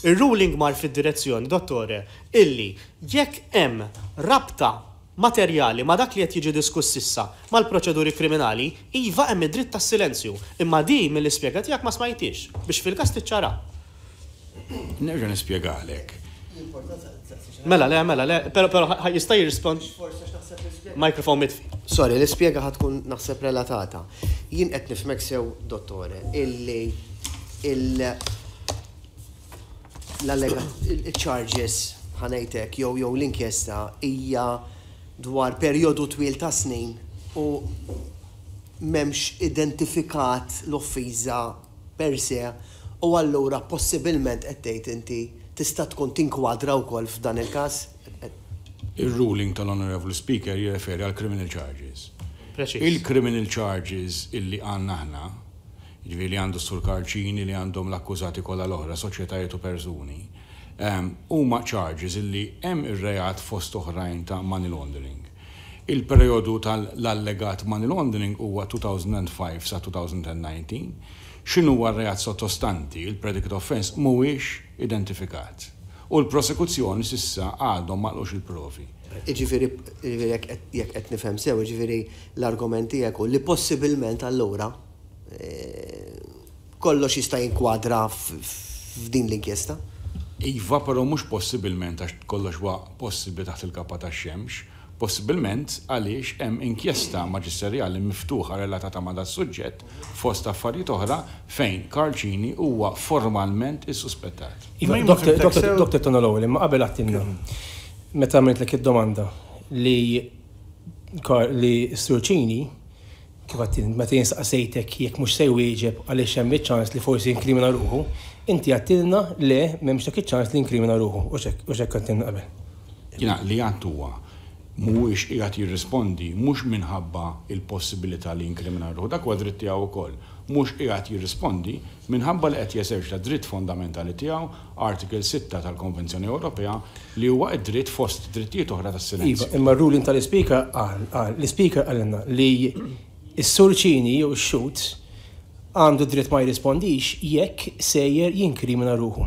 Ir-ruling mar fid-direzzjoni, dottore, illi jekk hemm rabta materjali ma dak li qed jiġi diskussissa mal-proċeduri kriminali, iva hemm id-dritt tas silenzju, imma di mill-ispjega tiegħek ma smajtix biex fil-każ ċara Nerġa' nispjegalek. Mela, le, mela, le, pero, pero, jistaj jirrispond. Mikrofon mitfi. Sorry, l-ispiega ħatkun naħseb relatata. Jien qed nifmek sew, dottore, illi il l-charges ħanajtek jew jew l-inkjesta hija dwar perjodu twil ta' snin u memx identifikat l-offiża per se u allura possibilment qed tgħid inti tista' tkun tinkwadra wkoll f'dan il-każ? Il-ruling tal-Honorable Speaker jirreferi għal criminal charges. Il-criminal charges illi għanna ħna, ġviri għandu sur karċini li għandhom l-akkużati kolla l-oħra, soċietajiet u persuni, ehm, huma charges illi hemm ir-rejat fost oħrajn ta' money laundering. Il-periodu tal-allegat money laundering huwa 2005 sa 2019, x'inhu huwa reat sottostanti, il-predicate offense mhuwiex identifikat. U l-prosekuzzjoni sissa għadhom maqlux il-provi. Iġifiri, jek qed nifhem sew, iġifiri l-argumenti jekk li possibilment allura e, kollox jista' jinkwadra f'din l-inkjesta? Iva, però mhux possibilment għax kollox wa possibbli taħt il-kapa tax-xemx Possibilment għaliex hemm inkjesta maġisterjali miftuħa relatata ma' dat suġġett fost affarijiet oħra fejn Karċini huwa formalment issuspettat. Iva, Dr. Tonolow, imma qabel għattinna, meta għamilt l id-domanda li li kif għattin, meta jinsaqsejtek jek mux se wieġeb għaliex hemm ċans li forsi inkrimina ruħu, inti għattilna le memx dak iċ-ċans li inkrimina ruħu, u xek għattinna qabel. Jina li għattuwa mhuwiex qiegħed jirrispondi mhux minħabba il-possibilità li jinkrimina ruħu dak huwa dritt tiegħu wkoll. Mhux qiegħed jirrispondi minħabba li qed jeżerċita dritt fondamentali tiegħu artikel 6 tal-Konvenzjoni Ewropea li huwa id-dritt fost drittijiet oħra tas-silenzju. Iva, imma ruling tal-ispika qal l-ispika għalna li s-surċini jew x-xut għandu dritt ma jirrispondix jekk sejjer jinkrimina ruħu.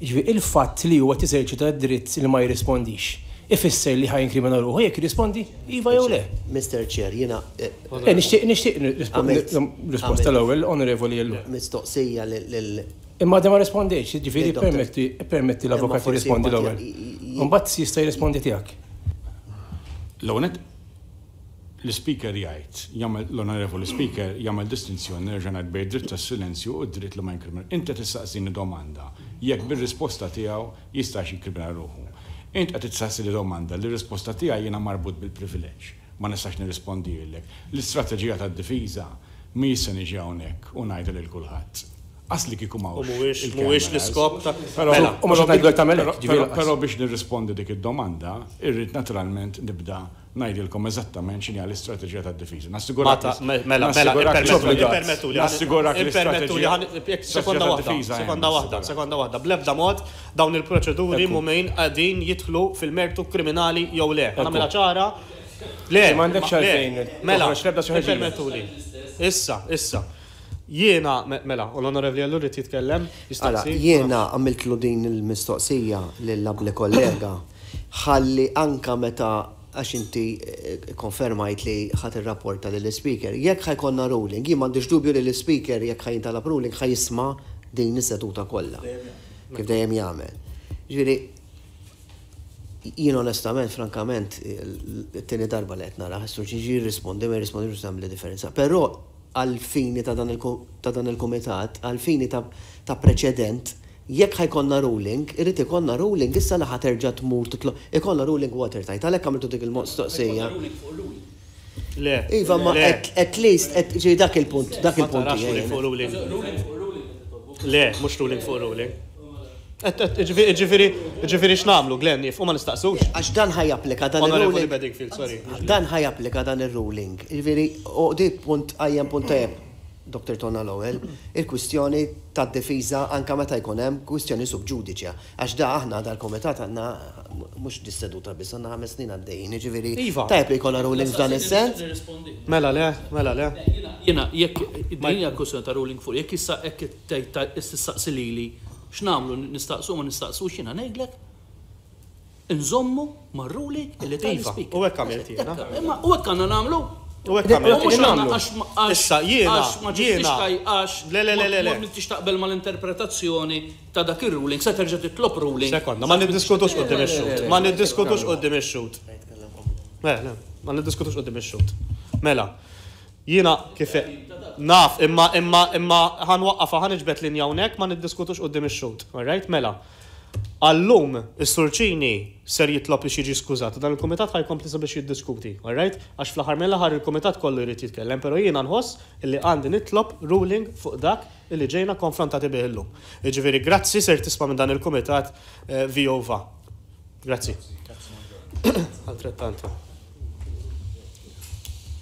Ġvi, il-fatt li huwa tiżerċita d-dritt li ma jirrispondix ifisser li ħajn kriminal ruħu jekk rispondi, iva jew le. Mr. Chair, jina. Eh, eh, Nishtiq risposta l-ewwel, onorevoli l Mistoqsija lil. Imma dema rispondiċ, ġifieri permetti l-avukat jirrispondi l-ewwel. Imbagħad jista' jirrispondi tiegħek. l l-speaker jgħid, jagħmel l-onorevoli speaker jagħmel distinzjoni nerġa' ngħid bejn dritt tas-silenzju u dritt li ma jinkriminal. Inti tistaqsini domanda jekk bir-risposta tiegħu jistax jinkriminal ruħu. Int qed tsassi li domanda li risposta tiegħi jiena marbut bil-privileġġ. Ma nistax nirrispondi lek. L-istrateġija tad-difiża mi se niġi hawnhekk u ngħidha lil kulħadd asli kiku mawx. U mhuwiex l-iskop ta' mela. Però biex nirrispondi dik id-domanda, irrid naturalment nibda ngħidilkom eżattament xinja l-istrateġija tad-difiża. Nassigurak. Mela, mela, e permettu li. Nassigurak Permettu li. Sekonda waħda. Sekonda waħda. Sekonda waħda. Blebda mod dawn il-proċeduri mumejn qegħdin jidħlu fil-mertu kriminali jew le. Għamela ċara. Le, Mela, għalfejn. Mela, permettu li. Issa, issa. Jiena, mela, u l-onorevli għallur rrit jitkellem, Jiena għamiltlu din il-mistoqsija l-labli kollega, ħalli anka meta għax inti eh, konfermajt li ħat il-rapporta l-speaker, jekk ħajkonna ruling, jien m'għandix dubju li l-speaker jekk ħajintalab ruling ħajisma din is-seduta kollha. Kif dejjem jagħmel. Ġieri, jien onestament, frankament, t-tini darba li għetna raħ, s-surġi ġi rispondi, ma rispondi ġi differenza. Pero għal-fini ta' dan il-komitat, għal-fini ta' preċedent, jekk ħajkonna ruling, irrid ikonna ruling, issa li mur tmur tlo ikonna ruling watertight, għalhekk għamiltu dik il-moqstoqsija. Le. Iva, ma at least, ġi dak il-punt, dak il-punt. Le, mhux ruling for ruling. Ġifiri, x'namlu, Glenn, jif, u ma nistaqsux. Għax dan ħaj applika dan il-ruling. Dan ħaj applika dan il-ruling. Ġifiri, u di punt għajem punt e, Dr. Tonna Lowell, il-kwistjoni ta' difiża anka meta jkun hemm kwistjoni subġudicja. Għax da aħna dal-komitat għandna mhux disseduta għanna għamess ħames snin dejni ġifiri. Iva. Ta' li jkollha ruling f'dan is-sens. Mela le, mela le. Jena, jek din hija kwistjoni ta' ruling fuq, jekk issa hekk tgħid issaqsi lili x'namlu nistaqsu ma nistaqsu x'ina ngħidlek. Nżommu marruli li tgħidfa. U hekk għamilt jiena. u hekk għandna nagħmlu. U hekk għamilt nagħmlu. Issa jiena. għax le le le le tixtaqbel mal-interpretazzjoni ta' dak ir-ruling se terġa' titlob ruling. Sekonda, ma niddiskutux qudiem ix-xut. Ma niddiskutux qudiem ix-xut. Le, ma niddiskutux qudiem ix-xut. Mela, jiena kif Naf, imma, imma, imma, ħan waqqafa ħan iġbet linja unek ma niddiskutux u dim xut right, mela. Allum, il surċini ser jitlob biex jiġi skużat, dan il-komitat ħaj komplisa biex jiddiskuti, alright? Għax fl-ħar mela ħar il-komitat kollu jrid jitkellem, pero jiena nħoss illi għandi nitlob ruling fuq dak illi ġejna konfrontati bih illum. Iġifieri grazzi ser tisma' minn dan il-komitat eh, viova. Grazzi. Altrettanto.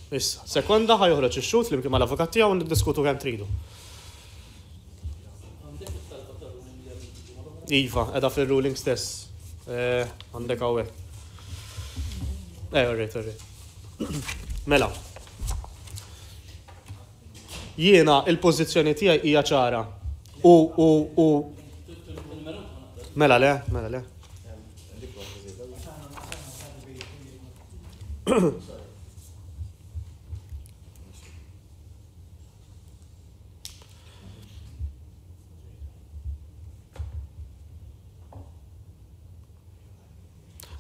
Issa, sekonda ħajħroġ ix-xut li mal avukat tiegħu niddiskutu kemm tridu. Iva, edha fil-ruling stess. Eh, għandek għawe. Eh, orrit, orrit. Mela. Jiena il-pozizjoni tiegħi hija ċara. U, u, u. Mela le, mela le.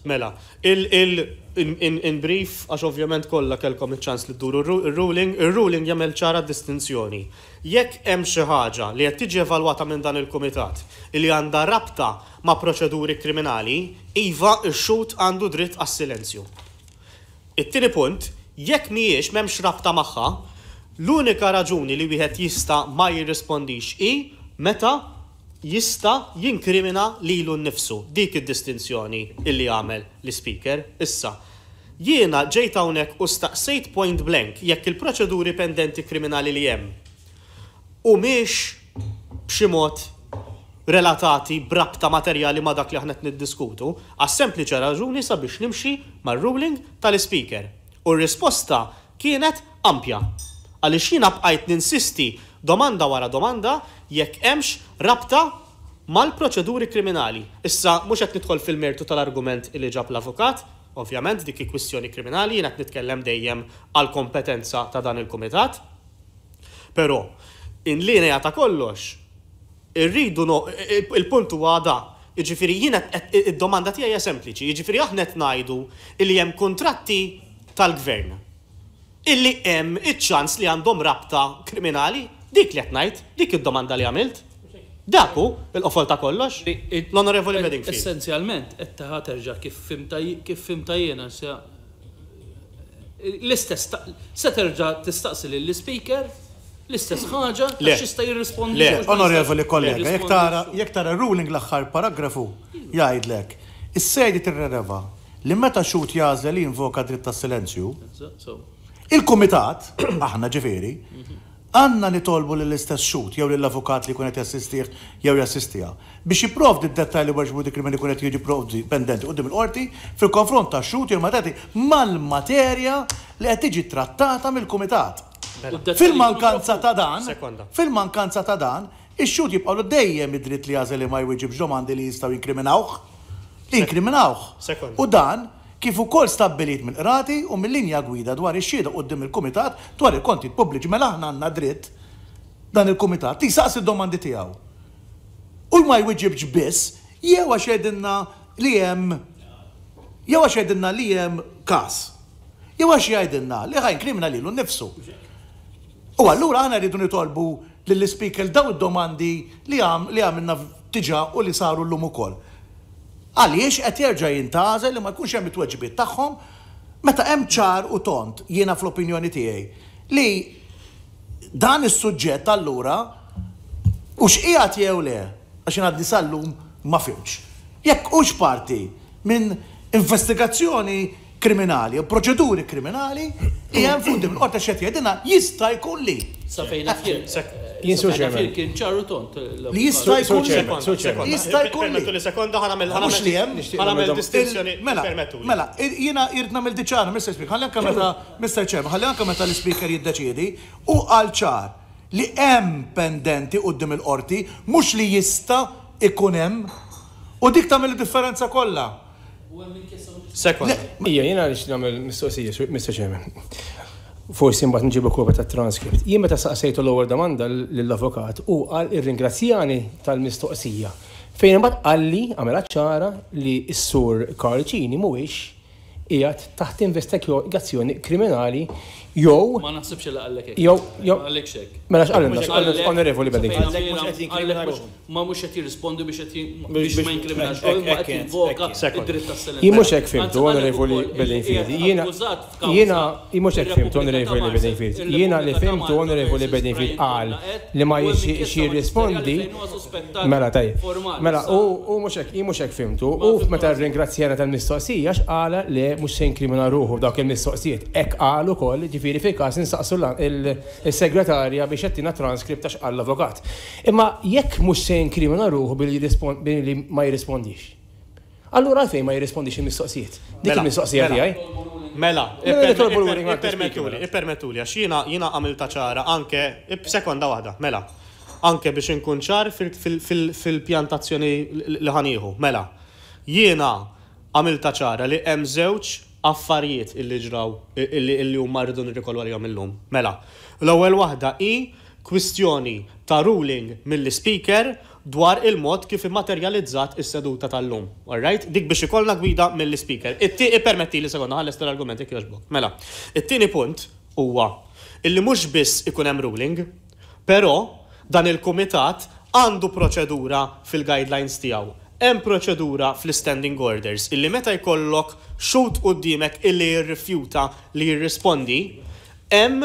Mela, il-brief, għax ovvjament kollha kelkom il ċans li dduru il-ruling, il-ruling jagħmel ċara distinzjoni. Jekk hemm xi ħaġa li qed tiġi evalwata minn dan il-kumitat li għandha rabta ma' proċeduri kriminali, iva x-xut għandu dritt għas-silenzju. It-tieni punt, jekk mhijiex m'hemmx rabta magħha, l-unika raġuni li wieħed jista' ma jirrispondix i meta jista jinkrimina lilu nnifsu dik id-distinzjoni illi għamel l-speaker issa. Jiena ġejt hawnhekk u staqsejt point blank jekk il-proċeduri pendenti kriminali li hemm u miex b'xi mod relatati brabta materjali ma dak li aħna niddiskutu, għas sempliċi raġuni sabiex nimxi mar-ruling tal-speaker. U r-risposta kienet ampja. Għaliex jiena bqajt ninsisti domanda wara domanda jekk hemmx rabta mal-proċeduri kriminali. Issa mhux qed nidħol fil-mertu tal-argument li ġab l-avukat, ovvjament dik kwistjoni kriminali jien qed nitkellem dejjem għal kompetenza ta' dan il-kumitat. Però in linja ta' kollox irridu no, il-punt huwa da Iġifiri, jina id-domanda tija hija sempliċi. Iġifiri, aħna qed ngħidu li hemm kontratti tal-gvern illi hemm iċ-ċans li għandhom rabta kriminali Dik li ngħid, dik id-domanda li għamilt. Daku, il-qofol ta' kollox, l-onorevoli e- Meddingfield. Essenzjalment, qed taħa terġa' kif fimta l-istess se terġa' tistaqsi lill-speaker l-istess ħaġa għax jista' jirrispondi. Le, onorevoli kollega, jekk tara ruling l-aħħar paragrafu jgħidlek, is-sejdi tirreleva li meta xut jażel li invoka dritt tas-silenzju. Il-kumitat, aħna ġifieri, mhm għanna nitolbu l-istess xut, jew l-avukat li kunet jassistiħ, jew jassistija, biex jiprovdi d-dettali warġbu dik il li kunet jiġi provdi pendenti u il-qorti fil-konfront ta' xut jew matati mal-materja li qed tiġi trattata mill-kumitat. Fil-mankanza ta' dan, fil-mankanza ta' dan, ix-xut l dejjem id-dritt li jażel li ma jwieġib ġomandi li jistgħu jinkriminawh, inkriminawħ. U dan kif ukoll stabbilit mill-qrati u mill-linja gwida dwar ix-xhieda qudiem il-kumitat dwar il-konti pubbliċi mela aħna għandna dritt dan il-kumitat tisaqs id-domandi tiegħu. U ma jwiġibx biss jew għax jedinna li hemm jew għax jedinna li hemm każ. Jew għax jgħidilna li ħajn krimina lilu nnifsu. U allura aħna rridu nitolbu lill-speaker daw id-domandi li għamilna tiġa u li saru l-lum ukoll. Għaliex qed jerġa' jintażel li ma jkunx hemm it tweġbiet tagħhom meta hemm ċar u tont jiena fl-opinjoni tiegħi li dan is-suġġett allura u x'qiegħed jew le għax ngħaddi sallum ma fimx. Jekk hux parti minn investigazzjoni kriminali u proċeduri kriminali, jgħem fundim l-qorta xetjedina jista' jkun li. Sa fejna fjir. Eh, jien sur Kien ċarru tont. Li jista' jkun ċermen. Jista' jkun. Permettu li sekonda ħanamel ħanamel li hemm. Ħanamel mela, distinzjoni. Mela, mela, jiena irid nagħmel diċana, Mr. Speaker, ħalli anke meta Mr. Chairman, ħalli anke meta l-Speaker jiddeċiedi u għal ċar li hemm pendenti qudiem il-qorti mhux li jista' ikun hemm u dik tagħmel differenza kollha. Sekwa. Ija, jena nix namel mistoqsija, Mr. Chairman forsi mbagħad nġibu kopja tat transkript. Jien meta saqsejtu l-ewwel domanda lill-avukat u qal irringrazzjani tal-mistoqsija. Fejn imbagħad qalli għamela ċara li s-sur Karl Ċini mhuwiex qiegħed taħt investigazzjoni kriminali Jow. Ma naħsibx li għallek hekk. Jow, jow. Għallek xek. Mela x'għallu għallek onorevoli bedding. Ma mhux qed jirrispondi biex qed biex ma jinkriminax ma qed jinvoka id-dritt tas-sena. Jien mela, mela, mhux hekk fimtu onorevoli bedding fiedi. Jiena jiena jien mhux hekk fimtu onorevoli bedding fiedi. Jiena li fimtu onorevoli bedding fiedi qal li ma jirrispondi. Mela tajjeb. Mela u mhux hekk jien mhux hekk fimtu u meta rringrazzjana tal-mistoqsija x'qala li mhux se jinkrimina ruħu dawk il-mistoqsijiet. Hekk qalu ukoll ġifieri ġifiri fi kas nsaqsu il-segretarja biex jettina transkript għax għall-avokat. Imma jekk mux se inkrimina ruħu billi ma jirrispondix. Allura fej ma jirrispondix il-mistoqsijiet. Dik mela, il-mistoqsija għaj. Mela, i-permetuli, mela, mela, i-permetuli, għax jina jina għamil taċara anke, sekonda wahda, mela, anke biex nkun ċar fil-pjantazzjoni li ħaniħu, mela, jiena għamil taċara li hemm affarijiet illi ġraw illi huma rridu nirrikollu għalihom illum. Mela, l-ewwel waħda i kwistjoni ta' ruling mill-speaker dwar il-mod kif immaterjalizzat is-seduta tal-lum. Alright? Dik biex ikollna gwida mill-speaker. it permetti li sekonda ħalles tal-argumenti kjoġbok. Mela, it-tieni punt huwa illi mhux biss ikun hemm ruling, però dan il-kumitat għandu proċedura fil-guidelines tiegħu Hemm proċedura fl-standing orders illi meta jkollok xut qudiemek illi jirrifjuta li jirrispondi, hemm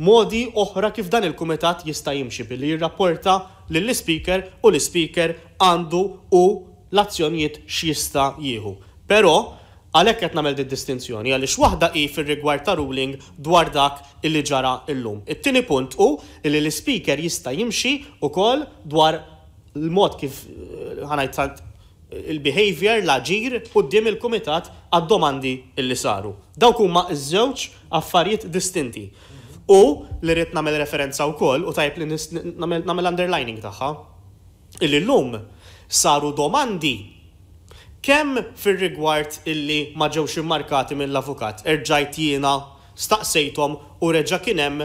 modi oħra kif dan il-kumitat jista' jimxi billi jirrapporta lill-speaker u l-speaker għandu u l-azzjonijiet x'jista' jieħu. Però għalhekk qed nagħmel din distinzjoni għaliex waħda hi fir-rigward ta' ruling dwar dak illi ġara illum. It-tieni punt hu li l-speaker jista' jimxi ukoll dwar l-mod kif eh, ħanajt il-behavior, l-ġir u d-dim il-komitat għad-domandi li saru. Dawk huma iż-żewġ affarijiet distinti. U li rrit namel referenza u koll u tajb li namel underlining taħħa. Illi l-lum saru domandi kemm fil-rigward illi maġewx immarkati mill-avukat erġajt jiena staqsejtom u reġa kienem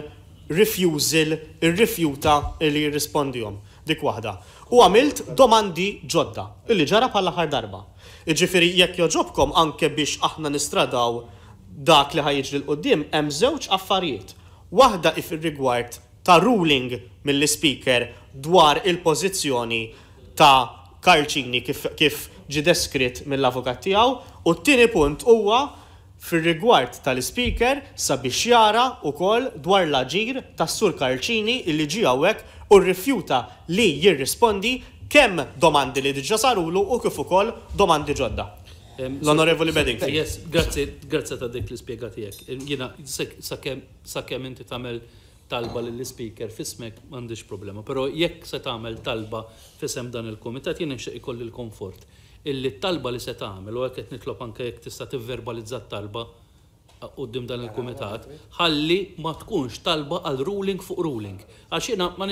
refusal il rifjuta illi jirrispondijom. Dik waħda u għamilt domandi ġodda, illi ġara pala ħar darba. Iġifiri jekk joġobkom anke biex aħna nistradaw dak li ħajġ l-qoddim, hemm żewġ affarijiet. Waħda if rigward ta' ruling mill-speaker dwar il-pożizzjoni ta' Karċini kif, ġideskrit mill-avukat tiegħu u t-tieni punt huwa fil-rigward tal-speaker sabiex jara u kol dwar l-ġir tas sur Karċini illi ġi għawek u rrifjuta li jirrispondi kemm domandi li diġa sarulu u kif ukoll domandi ġodda. L-Onorevoli Bedding. Eh, yes, grazzi, grazzi ta' dik l spiegatijek Jina, sakemm inti tamel talba l-speaker fismek mandiġ problema, pero jekk se tamel talba fisem dan il-komitat jina xe ikoll il komfort illi talba li se tagħmel u hekk qed nitlob anke jekk tista' tivverbalizza talba qudiem dan il-kumitat, ħalli ma tkunx talba għal ruling fuq ruling. Għax jiena ma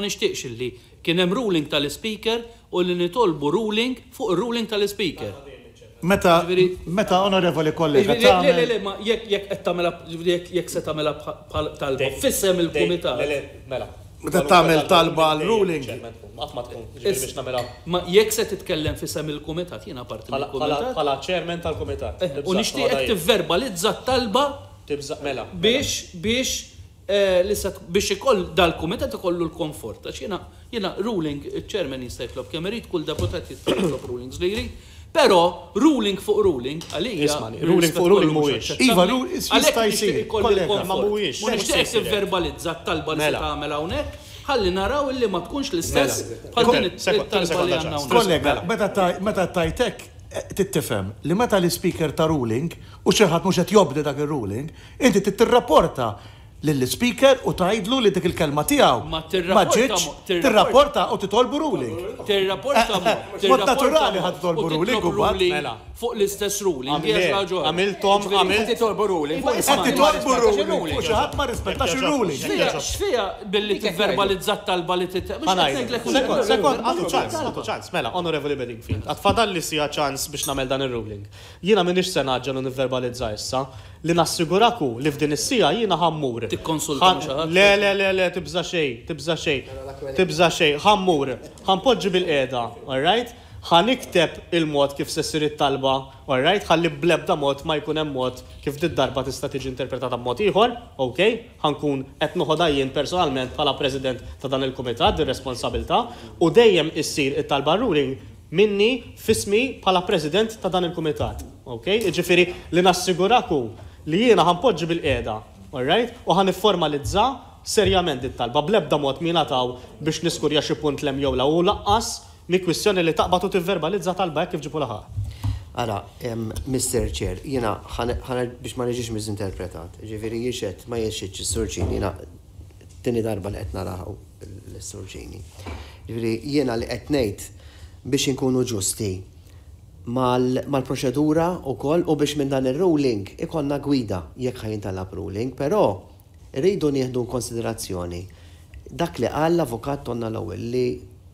nixtieqx illi kien hemm ruling tal-speaker u li nitolbu ruling fuq ruling tal-speaker. Meta, meta onorevoli kollega tagħmel. Le, le, ma jekk jekk qed tagħmela jekk se tagħmela talba fissem il-kumitat. Mela, Meta tagħmel talba għal ruling. Ma jekk se titkellem fi sem il-kumitat, jiena parti mill-kumitat. Bħala chairman tal-kumitat. Eh, u nixtieqek tivverbalizza t-talba tibżaq mela. mela. Biex biex eh, lissa biex ikoll dal-kumitat ikollu l-komfort. Għax jiena ruling chairman jista' jitlob kemm irid, kull deputat jitlob rulings li jrid. Pero ruling fuq ruling, għalija. Ismani, ruling fuq ruling mhuwiex. Iva, jista' jsir. Kollega ma mhuwiex. U nixtieq mela. t-talba li se mela. tagħmel hawnhekk, ħalli naraw illi ma tkunx l-istess bħal mela. din it-talba li għandna Kollega, meta tajtek eh, tittifem li meta l-speaker ta' ruling u xeħat ħadd mhux qed dak ir-ruling, inti tittirrapporta lill-speaker u tajdlu li dik il-kelma tiegħu. Ma t tirrapporta u titolbu ruling. Tirrapporta eh, eh, eh, mod naturali t tolbu ruling u mela. fuq l-istess ruling. Għamiltom għamilt titolbu ruling. ruling. U xi ħadd ma rispettax ir-ruling. X'fija billi tivverbalizzat talba li t-tolbu. sekond, għadu ċans, għadu ċans, mela, onorevoli Bedingfield. Għatfadal li sija ċans biex namel dan ir-ruling. Jiena minix senaġġa l-univerbalizza issa li nassiguraku li f'din is-sija jiena ħammur. Tikkonsulta Le, le, le, le, tibża xej, tibża xej, tibża xej, ħammur, ħampoġġi bil-qeda, all right? ħanikteb il-mod kif se sir it-talba, all right? Ħalli blebda mod ma jkun hemm mod kif dit darba tista' tiġi interpretata b'mod ieħor, Okej, Ħankun qed noħodha jien personalment bħala president ta' dan il-kumitat ir responsabilità u dejjem issir it-talba ruling minni fismi pala president ta' dan il-kumitat. Ok? Iġifiri li nassiguraku li jiena ħanpoġġi bil-qeda. Alright? U ħan formalizza serjament it-talba blebda mod minna taw biex niskurja xi punt lem jowla. u laqqas mi kwistjoni li taqbad t verbalizza talba jek kif ġibu laħa. Ara, Mr. Chair, jiena ħana biex ma neġiex mizinterpretat. Ġifiri jiexet ma jiexet s-surġini, jiena tini darba li qed raħu l-surġini. Ġifiri jiena li qed ngħid biex inkunu ġusti mal-proċedura u koll u biex minn dan il-ruling ikonna gwida jekk ħajn tal-ruling, pero rridu nieħdu konsiderazzjoni dak li għall avukat tonna l-ewwel li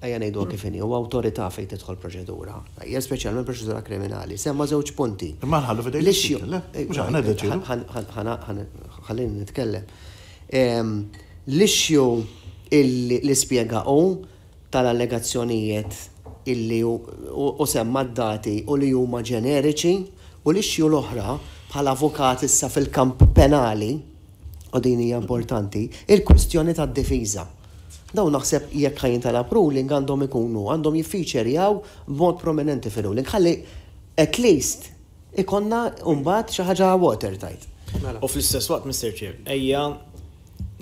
għajja ngħidu mm. kif inhi huwa awtorità fejn tidħol proċedura. Hija speċjalment proċedura kriminali. Semma żewġ punti. Imma nħallu fidejk. Lixxju. Ħallin nitkellem. L-issju li spjegaw tal-allegazzjonijiet illi u semma d-dati u li huma ġeneriċi u li xju l-oħra bħala avukat issa fil-kamp penali u din hija importanti il-kwistjoni tad-difiża. Daw naħseb jekk ħajn tal ruling għandhom ikunu, għandhom jiffiċerjaw b'mod prominenti fil-ruling. Ħalli at least ikonna umbat xi ħaġa watertight. Mela. U fl-istess waqt, Mr. Chair, ejja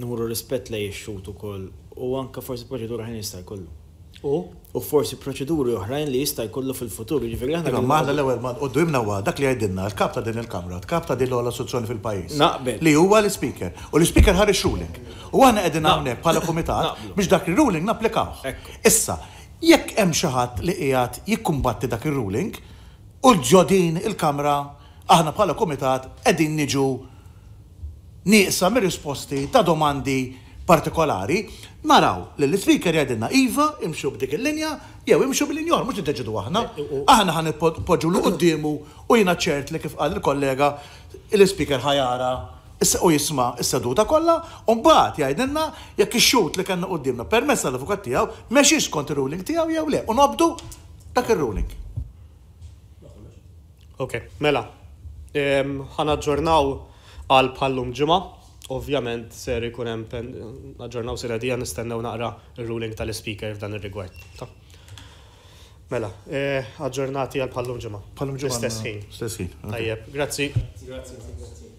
nuru rispett lej ix-xut ukoll u anke forsi proċedura ħin jista' jkollu. U? forsi proċeduri oħrajn li jista' jkollu fil-futur. Ġifieri aħna. Iva, maħna l-ewwel ma qoddimna huwa dak li għajdinna l-kap ta' din il-Kamra, kap ta' din l-ogħla sozzjoni fil-pajjiż. Li huwa l-speaker. U l-speaker ħarex ruling. U għana qegħdin hawnhekk bħala kumitat biex dak ir-ruling napplikaw. Issa, jekk hemm xi ħadd li qiegħed jikkumbatti dak ir-ruling, u l-ġodin il-Kamra aħna bħala kumitat qegħdin niġu nieqsa mir-risposti ta' domandi partikolari, naraw li l-speaker jgħadinna Iva, imxu b'dik il-linja, jew imxu bil-linjor, mux id-deġidu aħna. Eh, aħna ħan podġu l u jina ċert li kif għal il-kollega l-speaker ħajara u jisma s-seduta kolla, un-baħt jgħidinna jekk xut li kanna għoddimna permessa l-avukat tijaw, meċi skont il-ruling tijaw jew le, un-obdu dak il-ruling. Ok, mela, ehm, ħana ġurnaw għal pallum ġima, Ovvjament ser ikun hemm aġġornaw sira dija nistennew naqra r-ruling tal-speaker f'dan ir-rigward. Mela, eh, aġġornati għal pallum ġimgħa. Pallum ġimgħa. Stess ħin. Stess ħin. Tajjeb, grazzi. Grazzi.